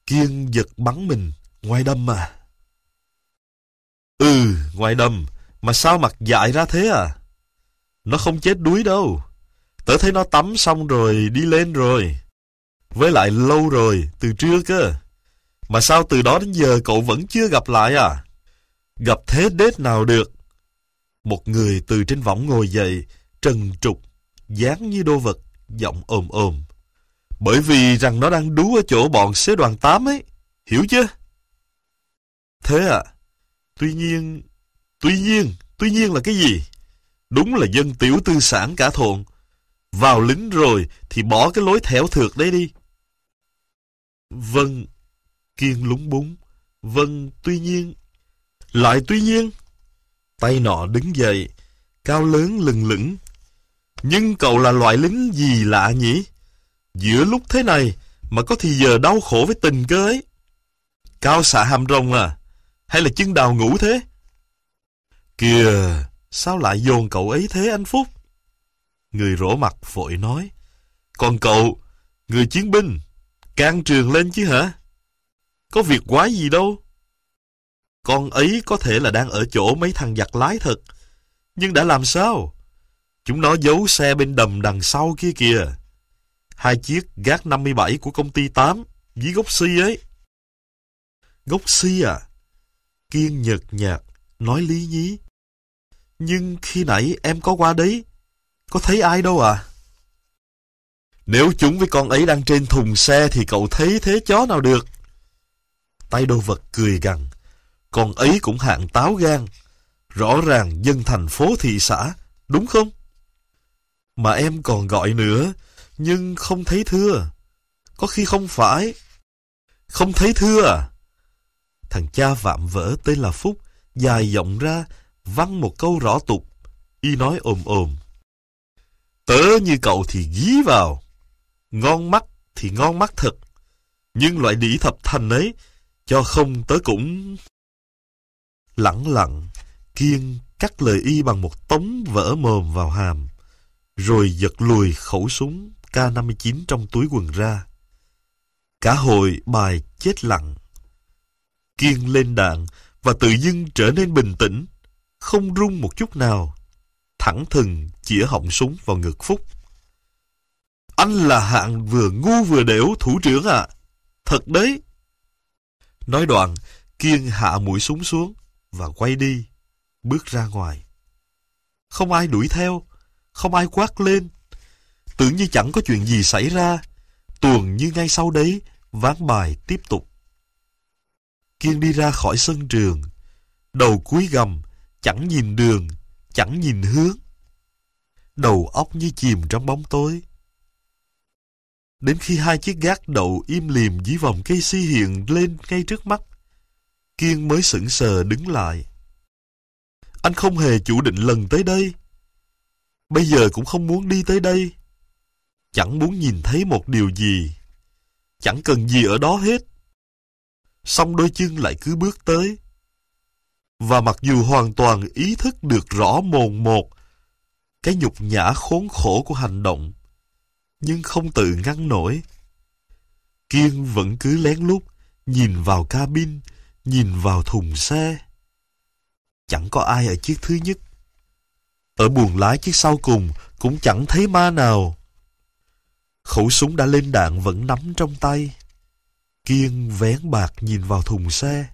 Kiên giật bắn mình, ngoài đầm à. Ừ, ngoài đầm. Mà sao mặt dại ra thế à? Nó không chết đuối đâu. Tớ thấy nó tắm xong rồi đi lên rồi. Với lại lâu rồi, từ trưa cơ. Mà sao từ đó đến giờ cậu vẫn chưa gặp lại à? gặp thế đết nào được. Một người từ trên võng ngồi dậy, trần trục, dáng như đô vật, giọng ồm ồm. Bởi vì rằng nó đang đú ở chỗ bọn xế đoàn 8 ấy, hiểu chưa? Thế à, tuy nhiên, tuy nhiên, tuy nhiên là cái gì? Đúng là dân tiểu tư sản cả thôn. Vào lính rồi thì bỏ cái lối thẻo thược đấy đi. Vâng, Kiên lúng búng. Vâng, tuy nhiên, lại tuy nhiên Tay nọ đứng dậy Cao lớn lừng lững Nhưng cậu là loại lính gì lạ nhỉ Giữa lúc thế này Mà có thì giờ đau khổ với tình cơ ấy Cao xạ hàm rồng à Hay là chân đào ngủ thế Kìa Sao lại dồn cậu ấy thế anh Phúc Người rỗ mặt vội nói Còn cậu Người chiến binh Can trường lên chứ hả Có việc quá gì đâu con ấy có thể là đang ở chỗ mấy thằng giặc lái thật. Nhưng đã làm sao? Chúng nó giấu xe bên đầm đằng sau kia kìa. Hai chiếc gác 57 của công ty 8 với gốc si ấy. Gốc si à? Kiên nhợt nhạt, nói lý nhí. Nhưng khi nãy em có qua đấy, có thấy ai đâu à? Nếu chúng với con ấy đang trên thùng xe thì cậu thấy thế chó nào được? Tay đồ vật cười gằn con ấy cũng hạng táo gan. Rõ ràng dân thành phố thị xã, đúng không? Mà em còn gọi nữa, nhưng không thấy thưa. Có khi không phải. Không thấy thưa à? Thằng cha vạm vỡ tên là Phúc, dài giọng ra, văng một câu rõ tục. Y nói ồm ồm. Tớ như cậu thì gí vào. Ngon mắt thì ngon mắt thật. Nhưng loại đĩ thập thành ấy, cho không tớ cũng lẳng lặng, Kiên cắt lời y bằng một tống vỡ mồm vào hàm, rồi giật lùi khẩu súng K-59 trong túi quần ra. Cả hội bài chết lặng. Kiên lên đạn và tự dưng trở nên bình tĩnh, không rung một chút nào, thẳng thừng chĩa họng súng vào ngực Phúc. Anh là hạng vừa ngu vừa đểu thủ trưởng ạ, à. thật đấy. Nói đoạn, Kiên hạ mũi súng xuống, và quay đi, bước ra ngoài. Không ai đuổi theo, không ai quát lên. Tưởng như chẳng có chuyện gì xảy ra, tuồng như ngay sau đấy, ván bài tiếp tục. Kiên đi ra khỏi sân trường, đầu cúi gầm, chẳng nhìn đường, chẳng nhìn hướng. Đầu óc như chìm trong bóng tối. Đến khi hai chiếc gác đậu im lìm dưới vòng cây si hiện lên ngay trước mắt, Kiên mới sững sờ đứng lại. Anh không hề chủ định lần tới đây. Bây giờ cũng không muốn đi tới đây. Chẳng muốn nhìn thấy một điều gì. Chẳng cần gì ở đó hết. Xong đôi chân lại cứ bước tới. Và mặc dù hoàn toàn ý thức được rõ mồn một cái nhục nhã khốn khổ của hành động, nhưng không tự ngăn nổi. Kiên vẫn cứ lén lút nhìn vào cabin nhìn vào thùng xe. Chẳng có ai ở chiếc thứ nhất. Ở buồng lái chiếc sau cùng cũng chẳng thấy ma nào. Khẩu súng đã lên đạn vẫn nắm trong tay. Kiên vén bạc nhìn vào thùng xe.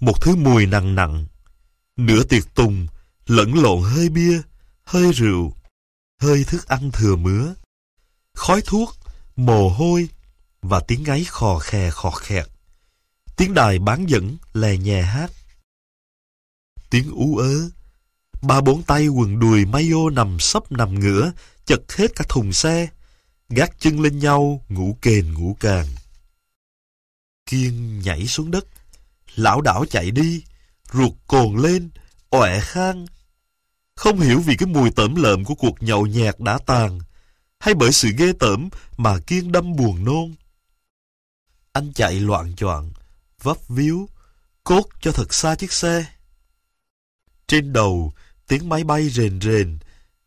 Một thứ mùi nặng nặng, nửa tiệc tùng, lẫn lộn hơi bia, hơi rượu, hơi thức ăn thừa mứa, khói thuốc, mồ hôi và tiếng ngáy khò khè khò khẹt. Tiếng đài bán dẫn lè nhè hát Tiếng ú ớ Ba bốn tay quần đùi mayo nằm sấp nằm ngửa Chật hết cả thùng xe Gác chân lên nhau ngủ kền ngủ càng Kiên nhảy xuống đất Lão đảo chạy đi Ruột cồn lên ọe khang Không hiểu vì cái mùi tẩm lợm của cuộc nhậu nhạt đã tàn Hay bởi sự ghê tởm mà Kiên đâm buồn nôn Anh chạy loạn choạng vấp víu, cốt cho thật xa chiếc xe. Trên đầu, tiếng máy bay rền rền,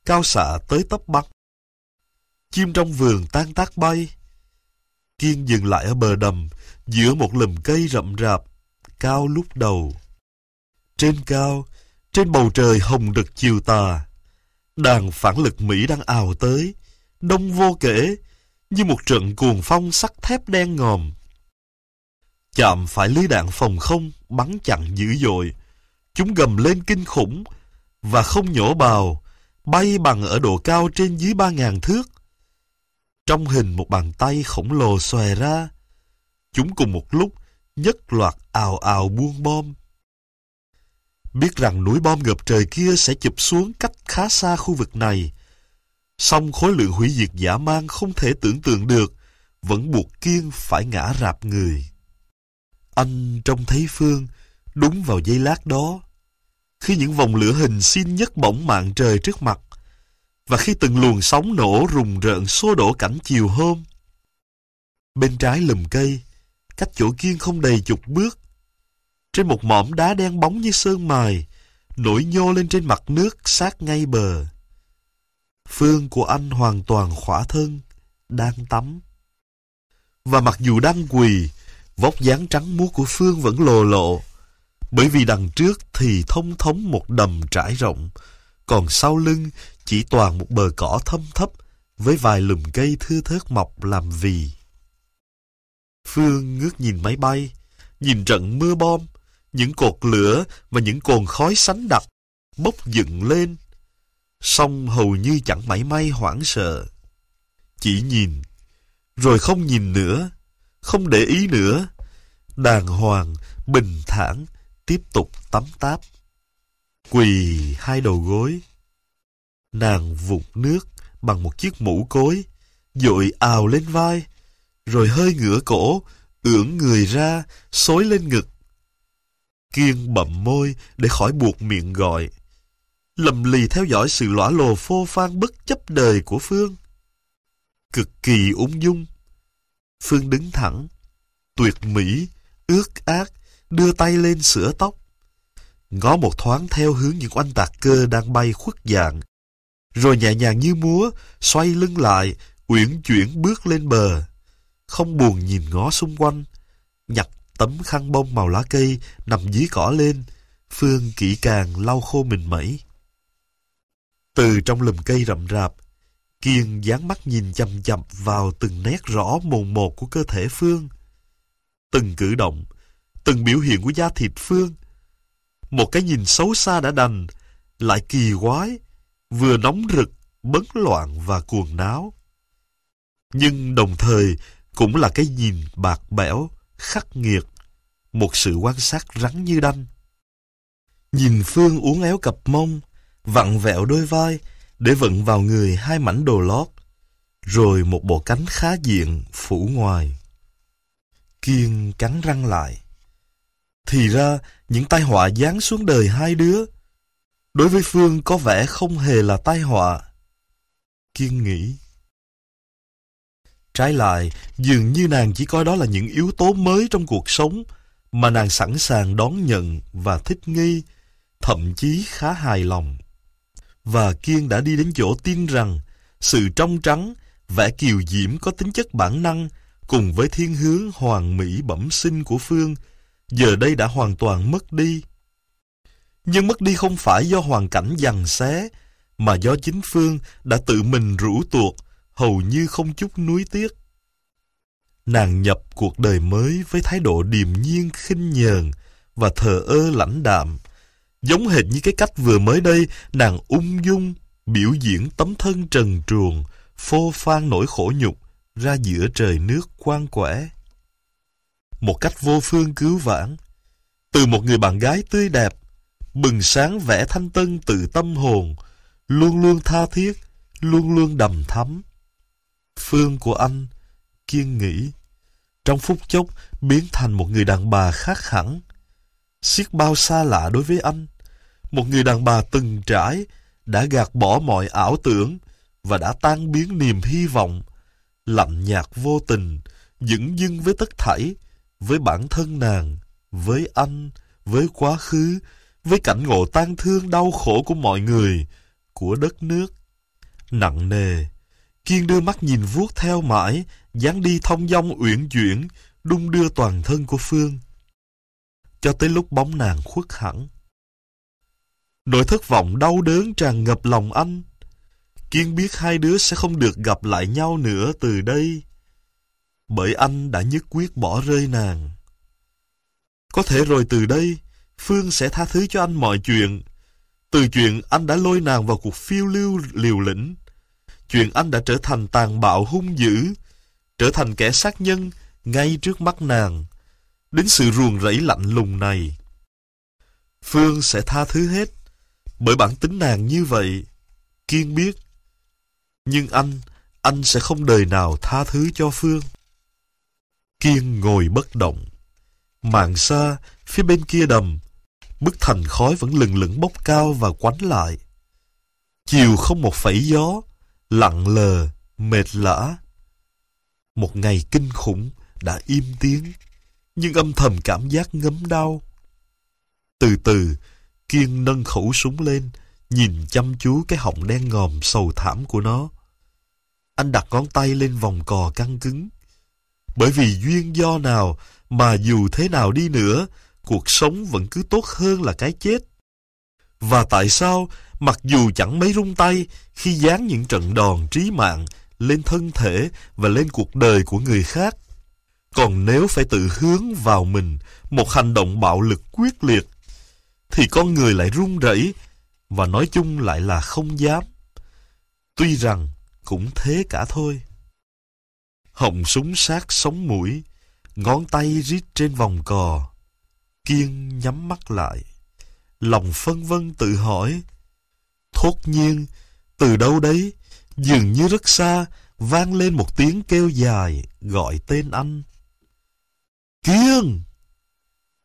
cao xạ tới tấp bắn. Chim trong vườn tan tác bay. Kiên dừng lại ở bờ đầm, giữa một lùm cây rậm rạp, cao lúc đầu. Trên cao, trên bầu trời hồng rực chiều tà, đàn phản lực Mỹ đang ào tới, đông vô kể, như một trận cuồng phong sắt thép đen ngòm chạm phải lưới đạn phòng không bắn chặn dữ dội. Chúng gầm lên kinh khủng và không nhổ bào, bay bằng ở độ cao trên dưới 3.000 thước. Trong hình một bàn tay khổng lồ xòe ra, chúng cùng một lúc nhất loạt ào ào buông bom. Biết rằng núi bom ngập trời kia sẽ chụp xuống cách khá xa khu vực này, song khối lượng hủy diệt giả mang không thể tưởng tượng được, vẫn buộc Kiên phải ngã rạp người. Anh trông thấy Phương đúng vào giây lát đó. Khi những vòng lửa hình xin nhất bỗng mạng trời trước mặt và khi từng luồng sóng nổ rùng rợn xô đổ cảnh chiều hôm. Bên trái lùm cây, cách chỗ kiên không đầy chục bước. Trên một mỏm đá đen bóng như sơn mài, nổi nhô lên trên mặt nước sát ngay bờ. Phương của anh hoàn toàn khỏa thân, đang tắm. Và mặc dù đang quỳ, Vóc dáng trắng muốt của Phương vẫn lồ lộ Bởi vì đằng trước thì thông thống một đầm trải rộng Còn sau lưng chỉ toàn một bờ cỏ thâm thấp Với vài lùm cây thưa thớt mọc làm vì Phương ngước nhìn máy bay Nhìn trận mưa bom Những cột lửa và những cồn khói sánh đặc Bốc dựng lên song hầu như chẳng mảy may hoảng sợ. Chỉ nhìn, rồi không nhìn nữa, không để ý nữa. Đàng hoàng, bình thản, tiếp tục tắm táp. Quỳ hai đầu gối. Nàng vụt nước bằng một chiếc mũ cối, dội ào lên vai, rồi hơi ngửa cổ, ưỡn người ra, xối lên ngực. Kiên bậm môi để khỏi buộc miệng gọi. Lầm lì theo dõi sự lõa lồ phô phan bất chấp đời của Phương. Cực kỳ ung dung, Phương đứng thẳng, tuyệt mỹ, ước ác, đưa tay lên sửa tóc. Ngó một thoáng theo hướng những oanh tạc cơ đang bay khuất dạng. Rồi nhẹ nhàng như múa, xoay lưng lại, uyển chuyển bước lên bờ. Không buồn nhìn ngó xung quanh, nhặt tấm khăn bông màu lá cây nằm dưới cỏ lên, Phương kỹ càng lau khô mình mẩy. Từ trong lùm cây rậm rạp, Kiên dán mắt nhìn chầm chầm vào từng nét rõ mồn một của cơ thể Phương. Từng cử động, từng biểu hiện của da thịt Phương. Một cái nhìn xấu xa đã đành, lại kỳ quái, vừa nóng rực, bấn loạn và cuồng náo. Nhưng đồng thời cũng là cái nhìn bạc bẽo, khắc nghiệt, một sự quan sát rắn như đanh. Nhìn Phương uốn éo cặp mông, vặn vẹo đôi vai, để vận vào người hai mảnh đồ lót, rồi một bộ cánh khá diện phủ ngoài. Kiên cắn răng lại. Thì ra, những tai họa giáng xuống đời hai đứa, đối với Phương có vẻ không hề là tai họa. Kiên nghĩ. Trái lại, dường như nàng chỉ coi đó là những yếu tố mới trong cuộc sống mà nàng sẵn sàng đón nhận và thích nghi, thậm chí khá hài lòng và Kiên đã đi đến chỗ tin rằng sự trong trắng, vẻ kiều diễm có tính chất bản năng cùng với thiên hướng hoàn mỹ bẩm sinh của Phương giờ đây đã hoàn toàn mất đi. Nhưng mất đi không phải do hoàn cảnh giằng xé mà do chính Phương đã tự mình rũ tuột hầu như không chút nuối tiếc. Nàng nhập cuộc đời mới với thái độ điềm nhiên khinh nhờn và thờ ơ lãnh đạm. Giống hệt như cái cách vừa mới đây, nàng ung dung, biểu diễn tấm thân trần truồng, phô phan nỗi khổ nhục, ra giữa trời nước quan quẻ. Một cách vô phương cứu vãn, từ một người bạn gái tươi đẹp, bừng sáng vẻ thanh tân từ tâm hồn, luôn luôn tha thiết, luôn luôn đầm thắm. Phương của anh, kiên nghĩ, trong phút chốc biến thành một người đàn bà khác hẳn, siết bao xa lạ đối với anh. Một người đàn bà từng trải, đã gạt bỏ mọi ảo tưởng và đã tan biến niềm hy vọng, lạnh nhạt vô tình, dững dưng với tất thảy, với bản thân nàng, với anh, với quá khứ, với cảnh ngộ tan thương đau khổ của mọi người, của đất nước. Nặng nề, Kiên đưa mắt nhìn vuốt theo mãi, dáng đi thông dong uyển chuyển, đung đưa toàn thân của Phương cho tới lúc bóng nàng khuất hẳn. Nỗi thất vọng đau đớn tràn ngập lòng anh. Kiên biết hai đứa sẽ không được gặp lại nhau nữa từ đây. Bởi anh đã nhất quyết bỏ rơi nàng. Có thể rồi từ đây, Phương sẽ tha thứ cho anh mọi chuyện. Từ chuyện anh đã lôi nàng vào cuộc phiêu lưu liều lĩnh. Chuyện anh đã trở thành tàn bạo hung dữ. Trở thành kẻ sát nhân ngay trước mắt nàng đến sự ruồng rẫy lạnh lùng này. Phương sẽ tha thứ hết, bởi bản tính nàng như vậy, Kiên biết. Nhưng anh, anh sẽ không đời nào tha thứ cho Phương. Kiên ngồi bất động. Mạng xa, phía bên kia đầm, bức thành khói vẫn lừng lững bốc cao và quánh lại. Chiều không một phẩy gió, lặng lờ, mệt lã. Một ngày kinh khủng đã im tiếng nhưng âm thầm cảm giác ngấm đau. Từ từ, Kiên nâng khẩu súng lên, nhìn chăm chú cái họng đen ngòm sầu thảm của nó. Anh đặt ngón tay lên vòng cò căng cứng. Bởi vì duyên do nào mà dù thế nào đi nữa, cuộc sống vẫn cứ tốt hơn là cái chết. Và tại sao, mặc dù chẳng mấy rung tay khi dán những trận đòn trí mạng lên thân thể và lên cuộc đời của người khác, còn nếu phải tự hướng vào mình một hành động bạo lực quyết liệt, thì con người lại run rẩy và nói chung lại là không dám. Tuy rằng cũng thế cả thôi. Họng súng sát sống mũi, ngón tay rít trên vòng cò. Kiên nhắm mắt lại, lòng phân vân tự hỏi. Thốt nhiên, từ đâu đấy, dường như rất xa, vang lên một tiếng kêu dài gọi tên anh. Kiên!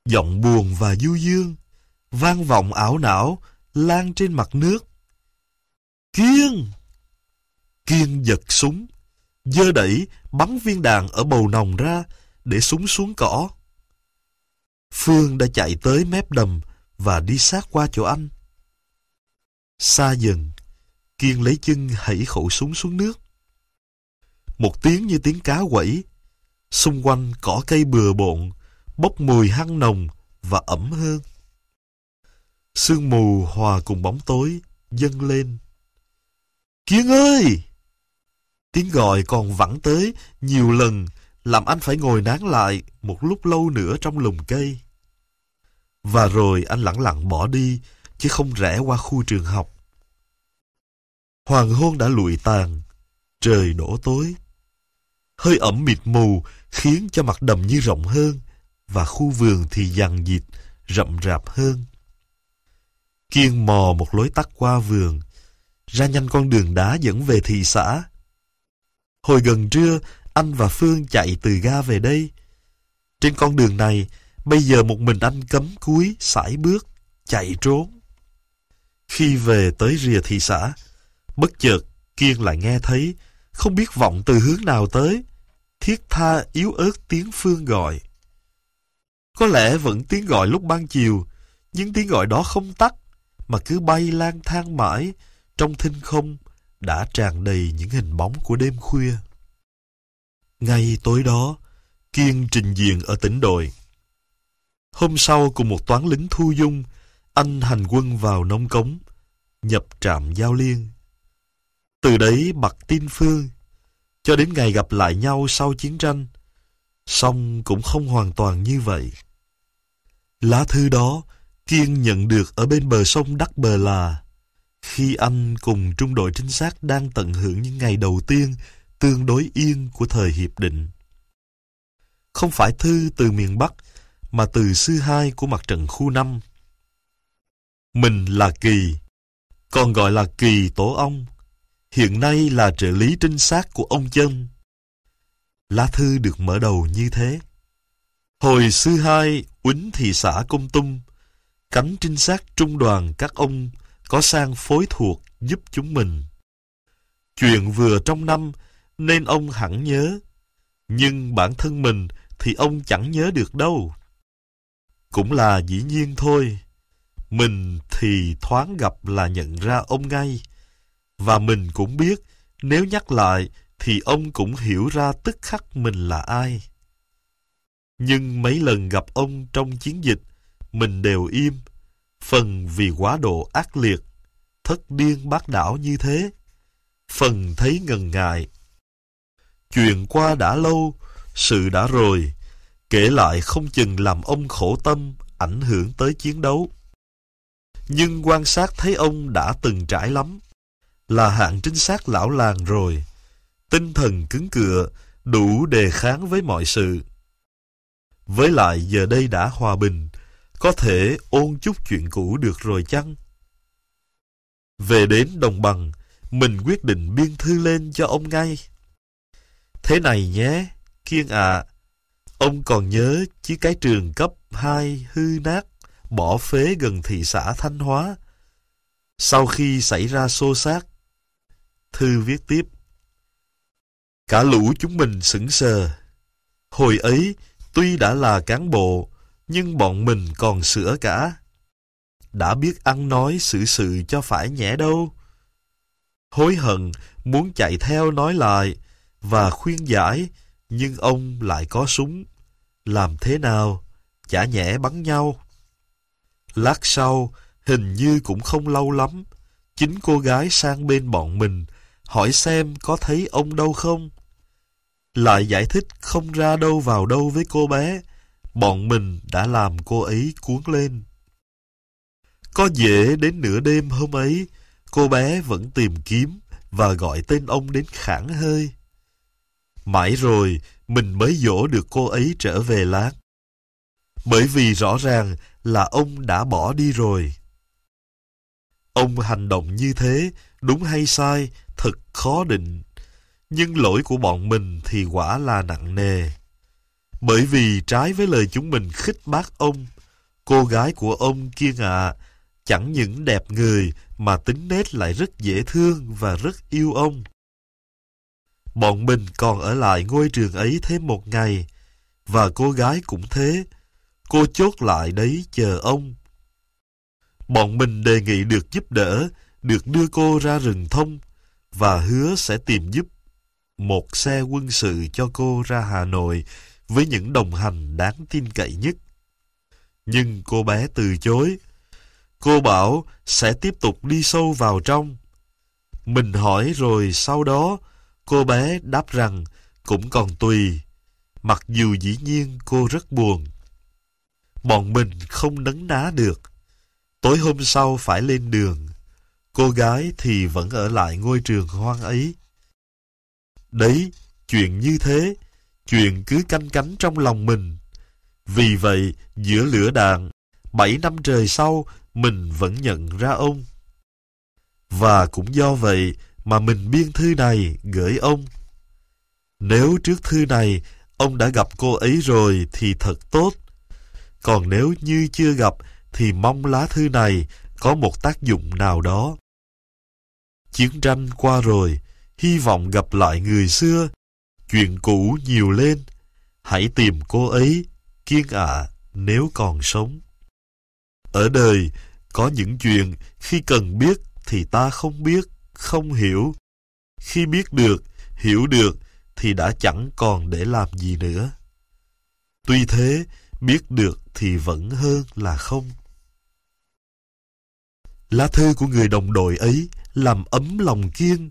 Giọng buồn và du dương, vang vọng ảo não, lan trên mặt nước. Kiên! Kiên giật súng, dơ đẩy, bắn viên đạn ở bầu nòng ra, để súng xuống cỏ. Phương đã chạy tới mép đầm và đi sát qua chỗ anh. Xa dần, Kiên lấy chân hãy khẩu súng xuống nước. Một tiếng như tiếng cá quẩy, Xung quanh cỏ cây bừa bộn, bốc mùi hăng nồng và ẩm hơn. Sương mù hòa cùng bóng tối dâng lên. Kiên ơi! Tiếng gọi còn vẳng tới nhiều lần làm anh phải ngồi nán lại một lúc lâu nữa trong lùm cây. Và rồi anh lặng lặng bỏ đi chứ không rẽ qua khu trường học. Hoàng hôn đã lụi tàn, trời đổ tối hơi ẩm mịt mù khiến cho mặt đầm như rộng hơn và khu vườn thì dằn dịt, rậm rạp hơn. Kiên mò một lối tắt qua vườn, ra nhanh con đường đá dẫn về thị xã. Hồi gần trưa, anh và Phương chạy từ ga về đây. Trên con đường này, bây giờ một mình anh cấm cúi, sải bước, chạy trốn. Khi về tới rìa thị xã, bất chợt Kiên lại nghe thấy không biết vọng từ hướng nào tới. Thiết tha yếu ớt tiếng Phương gọi. Có lẽ vẫn tiếng gọi lúc ban chiều, nhưng tiếng gọi đó không tắt, mà cứ bay lang thang mãi, trong thinh không đã tràn đầy những hình bóng của đêm khuya. Ngay tối đó, Kiên trình diện ở tỉnh đội. Hôm sau cùng một toán lính thu dung, anh hành quân vào nông cống, nhập trạm giao liên. Từ đấy mặt tin phương, cho đến ngày gặp lại nhau sau chiến tranh, song cũng không hoàn toàn như vậy. Lá thư đó Kiên nhận được ở bên bờ sông Đắc Bờ là khi anh cùng trung đội trinh sát đang tận hưởng những ngày đầu tiên tương đối yên của thời hiệp định. Không phải thư từ miền Bắc mà từ sư hai của mặt trận khu 5. Mình là Kỳ, còn gọi là Kỳ Tổ Ông, hiện nay là trợ lý trinh sát của ông Chân. Lá thư được mở đầu như thế. Hồi sư hai, Uýnh thị xã Công Tung, cánh trinh sát trung đoàn các ông có sang phối thuộc giúp chúng mình. Chuyện vừa trong năm nên ông hẳn nhớ, nhưng bản thân mình thì ông chẳng nhớ được đâu. Cũng là dĩ nhiên thôi, mình thì thoáng gặp là nhận ra ông ngay, và mình cũng biết, nếu nhắc lại thì ông cũng hiểu ra tức khắc mình là ai. Nhưng mấy lần gặp ông trong chiến dịch, mình đều im, phần vì quá độ ác liệt, thất điên bác đảo như thế, phần thấy ngần ngại. Chuyện qua đã lâu, sự đã rồi, kể lại không chừng làm ông khổ tâm, ảnh hưởng tới chiến đấu. Nhưng quan sát thấy ông đã từng trải lắm là hạng trinh sát lão làng rồi. Tinh thần cứng cựa, đủ đề kháng với mọi sự. Với lại giờ đây đã hòa bình, có thể ôn chút chuyện cũ được rồi chăng? Về đến đồng bằng, mình quyết định biên thư lên cho ông ngay. Thế này nhé, Kiên ạ. ông còn nhớ chứ cái trường cấp 2 hư nát, bỏ phế gần thị xã Thanh Hóa. Sau khi xảy ra xô xát, Thư viết tiếp. Cả lũ chúng mình sững sờ. Hồi ấy, tuy đã là cán bộ, nhưng bọn mình còn sửa cả. Đã biết ăn nói sự sự cho phải nhẽ đâu. Hối hận, muốn chạy theo nói lại, và khuyên giải, nhưng ông lại có súng. Làm thế nào? Chả nhẽ bắn nhau. Lát sau, hình như cũng không lâu lắm, chính cô gái sang bên bọn mình hỏi xem có thấy ông đâu không. Lại giải thích không ra đâu vào đâu với cô bé, bọn mình đã làm cô ấy cuốn lên. Có dễ đến nửa đêm hôm ấy, cô bé vẫn tìm kiếm và gọi tên ông đến khản hơi. Mãi rồi, mình mới dỗ được cô ấy trở về lát. Bởi vì rõ ràng là ông đã bỏ đi rồi. Ông hành động như thế đúng hay sai thật khó định, nhưng lỗi của bọn mình thì quả là nặng nề. Bởi vì trái với lời chúng mình khích bác ông, cô gái của ông kia ạ, à, chẳng những đẹp người mà tính nết lại rất dễ thương và rất yêu ông. Bọn mình còn ở lại ngôi trường ấy thêm một ngày, và cô gái cũng thế, cô chốt lại đấy chờ ông. Bọn mình đề nghị được giúp đỡ được đưa cô ra rừng thông và hứa sẽ tìm giúp một xe quân sự cho cô ra Hà Nội với những đồng hành đáng tin cậy nhất. Nhưng cô bé từ chối. Cô bảo sẽ tiếp tục đi sâu vào trong. Mình hỏi rồi sau đó cô bé đáp rằng cũng còn tùy. Mặc dù dĩ nhiên cô rất buồn. Bọn mình không nấn ná được. Tối hôm sau phải lên đường. Cô gái thì vẫn ở lại ngôi trường hoang ấy. Đấy, chuyện như thế, chuyện cứ canh cánh trong lòng mình. Vì vậy, giữa lửa đạn, bảy năm trời sau, mình vẫn nhận ra ông. Và cũng do vậy mà mình biên thư này gửi ông. Nếu trước thư này ông đã gặp cô ấy rồi thì thật tốt. Còn nếu như chưa gặp thì mong lá thư này có một tác dụng nào đó. Chiến tranh qua rồi, hy vọng gặp lại người xưa. Chuyện cũ nhiều lên, hãy tìm cô ấy, kiên ạ nếu còn sống. Ở đời, có những chuyện khi cần biết thì ta không biết, không hiểu. Khi biết được, hiểu được thì đã chẳng còn để làm gì nữa. Tuy thế, biết được thì vẫn hơn là không. Lá thư của người đồng đội ấy làm ấm lòng Kiên.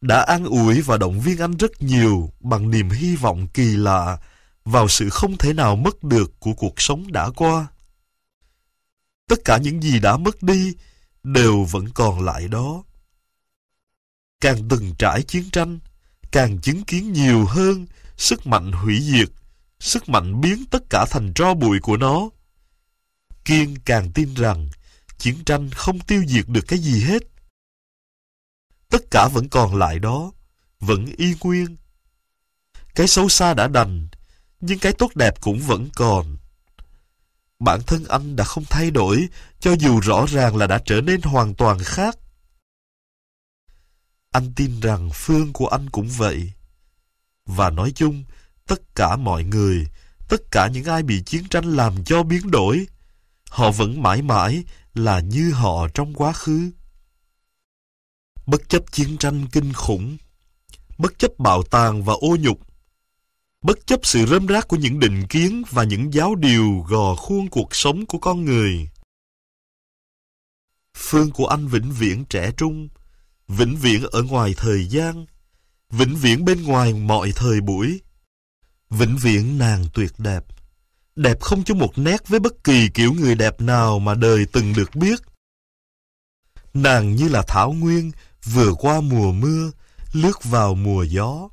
Đã an ủi và động viên anh rất nhiều bằng niềm hy vọng kỳ lạ vào sự không thể nào mất được của cuộc sống đã qua. Tất cả những gì đã mất đi đều vẫn còn lại đó. Càng từng trải chiến tranh, càng chứng kiến nhiều hơn sức mạnh hủy diệt, sức mạnh biến tất cả thành tro bụi của nó. Kiên càng tin rằng chiến tranh không tiêu diệt được cái gì hết. Tất cả vẫn còn lại đó, vẫn y nguyên. Cái xấu xa đã đành, nhưng cái tốt đẹp cũng vẫn còn. Bản thân anh đã không thay đổi, cho dù rõ ràng là đã trở nên hoàn toàn khác. Anh tin rằng Phương của anh cũng vậy. Và nói chung, tất cả mọi người, tất cả những ai bị chiến tranh làm cho biến đổi, họ vẫn mãi mãi là như họ trong quá khứ. Bất chấp chiến tranh kinh khủng, bất chấp bạo tàn và ô nhục, bất chấp sự rơm rác của những định kiến và những giáo điều gò khuôn cuộc sống của con người. Phương của anh vĩnh viễn trẻ trung, vĩnh viễn ở ngoài thời gian, vĩnh viễn bên ngoài mọi thời buổi, vĩnh viễn nàng tuyệt đẹp đẹp không chung một nét với bất kỳ kiểu người đẹp nào mà đời từng được biết. Nàng như là thảo nguyên, vừa qua mùa mưa, lướt vào mùa gió.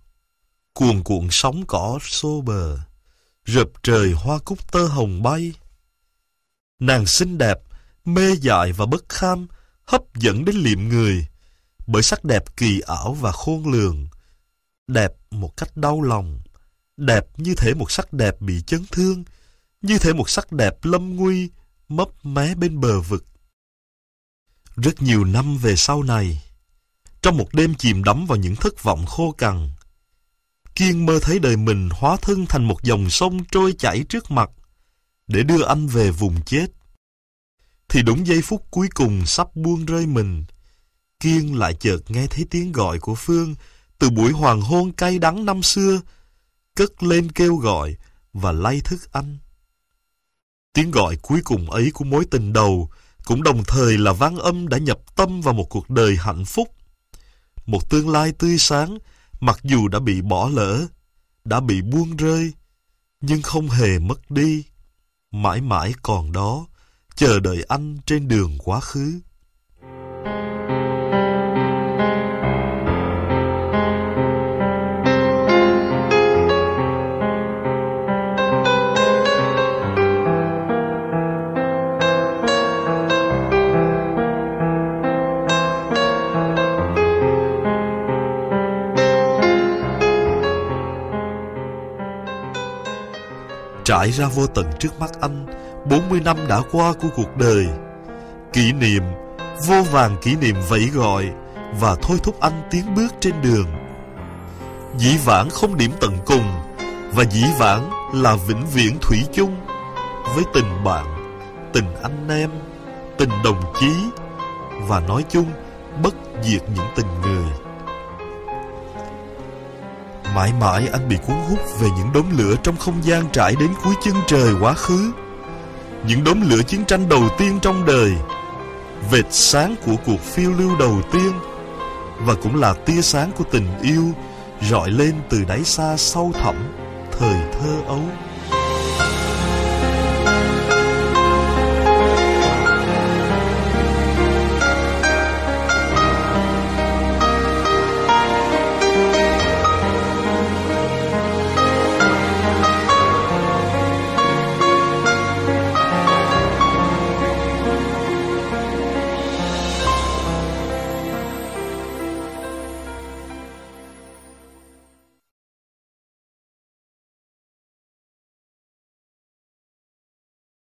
Cuồn cuộn sóng cỏ xô bờ, rợp trời hoa cúc tơ hồng bay. Nàng xinh đẹp, mê dại và bất kham, hấp dẫn đến liệm người, bởi sắc đẹp kỳ ảo và khôn lường, đẹp một cách đau lòng, đẹp như thể một sắc đẹp bị chấn thương, như thể một sắc đẹp lâm nguy mấp mé bên bờ vực. Rất nhiều năm về sau này, trong một đêm chìm đắm vào những thất vọng khô cằn, Kiên mơ thấy đời mình hóa thân thành một dòng sông trôi chảy trước mặt để đưa anh về vùng chết. Thì đúng giây phút cuối cùng sắp buông rơi mình, Kiên lại chợt nghe thấy tiếng gọi của Phương từ buổi hoàng hôn cay đắng năm xưa, cất lên kêu gọi và lay thức anh. Tiếng gọi cuối cùng ấy của mối tình đầu cũng đồng thời là vang âm đã nhập tâm vào một cuộc đời hạnh phúc. Một tương lai tươi sáng mặc dù đã bị bỏ lỡ, đã bị buông rơi, nhưng không hề mất đi. Mãi mãi còn đó, chờ đợi anh trên đường quá khứ. trải ra vô tận trước mắt anh 40 năm đã qua của cuộc đời Kỷ niệm Vô vàng kỷ niệm vẫy gọi Và thôi thúc anh tiến bước trên đường Dĩ vãng không điểm tận cùng Và dĩ vãng là vĩnh viễn thủy chung Với tình bạn Tình anh em Tình đồng chí Và nói chung Bất diệt những tình người Mãi mãi anh bị cuốn hút về những đống lửa trong không gian trải đến cuối chân trời quá khứ Những đống lửa chiến tranh đầu tiên trong đời Vệt sáng của cuộc phiêu lưu đầu tiên Và cũng là tia sáng của tình yêu rọi lên từ đáy xa sâu thẳm thời thơ ấu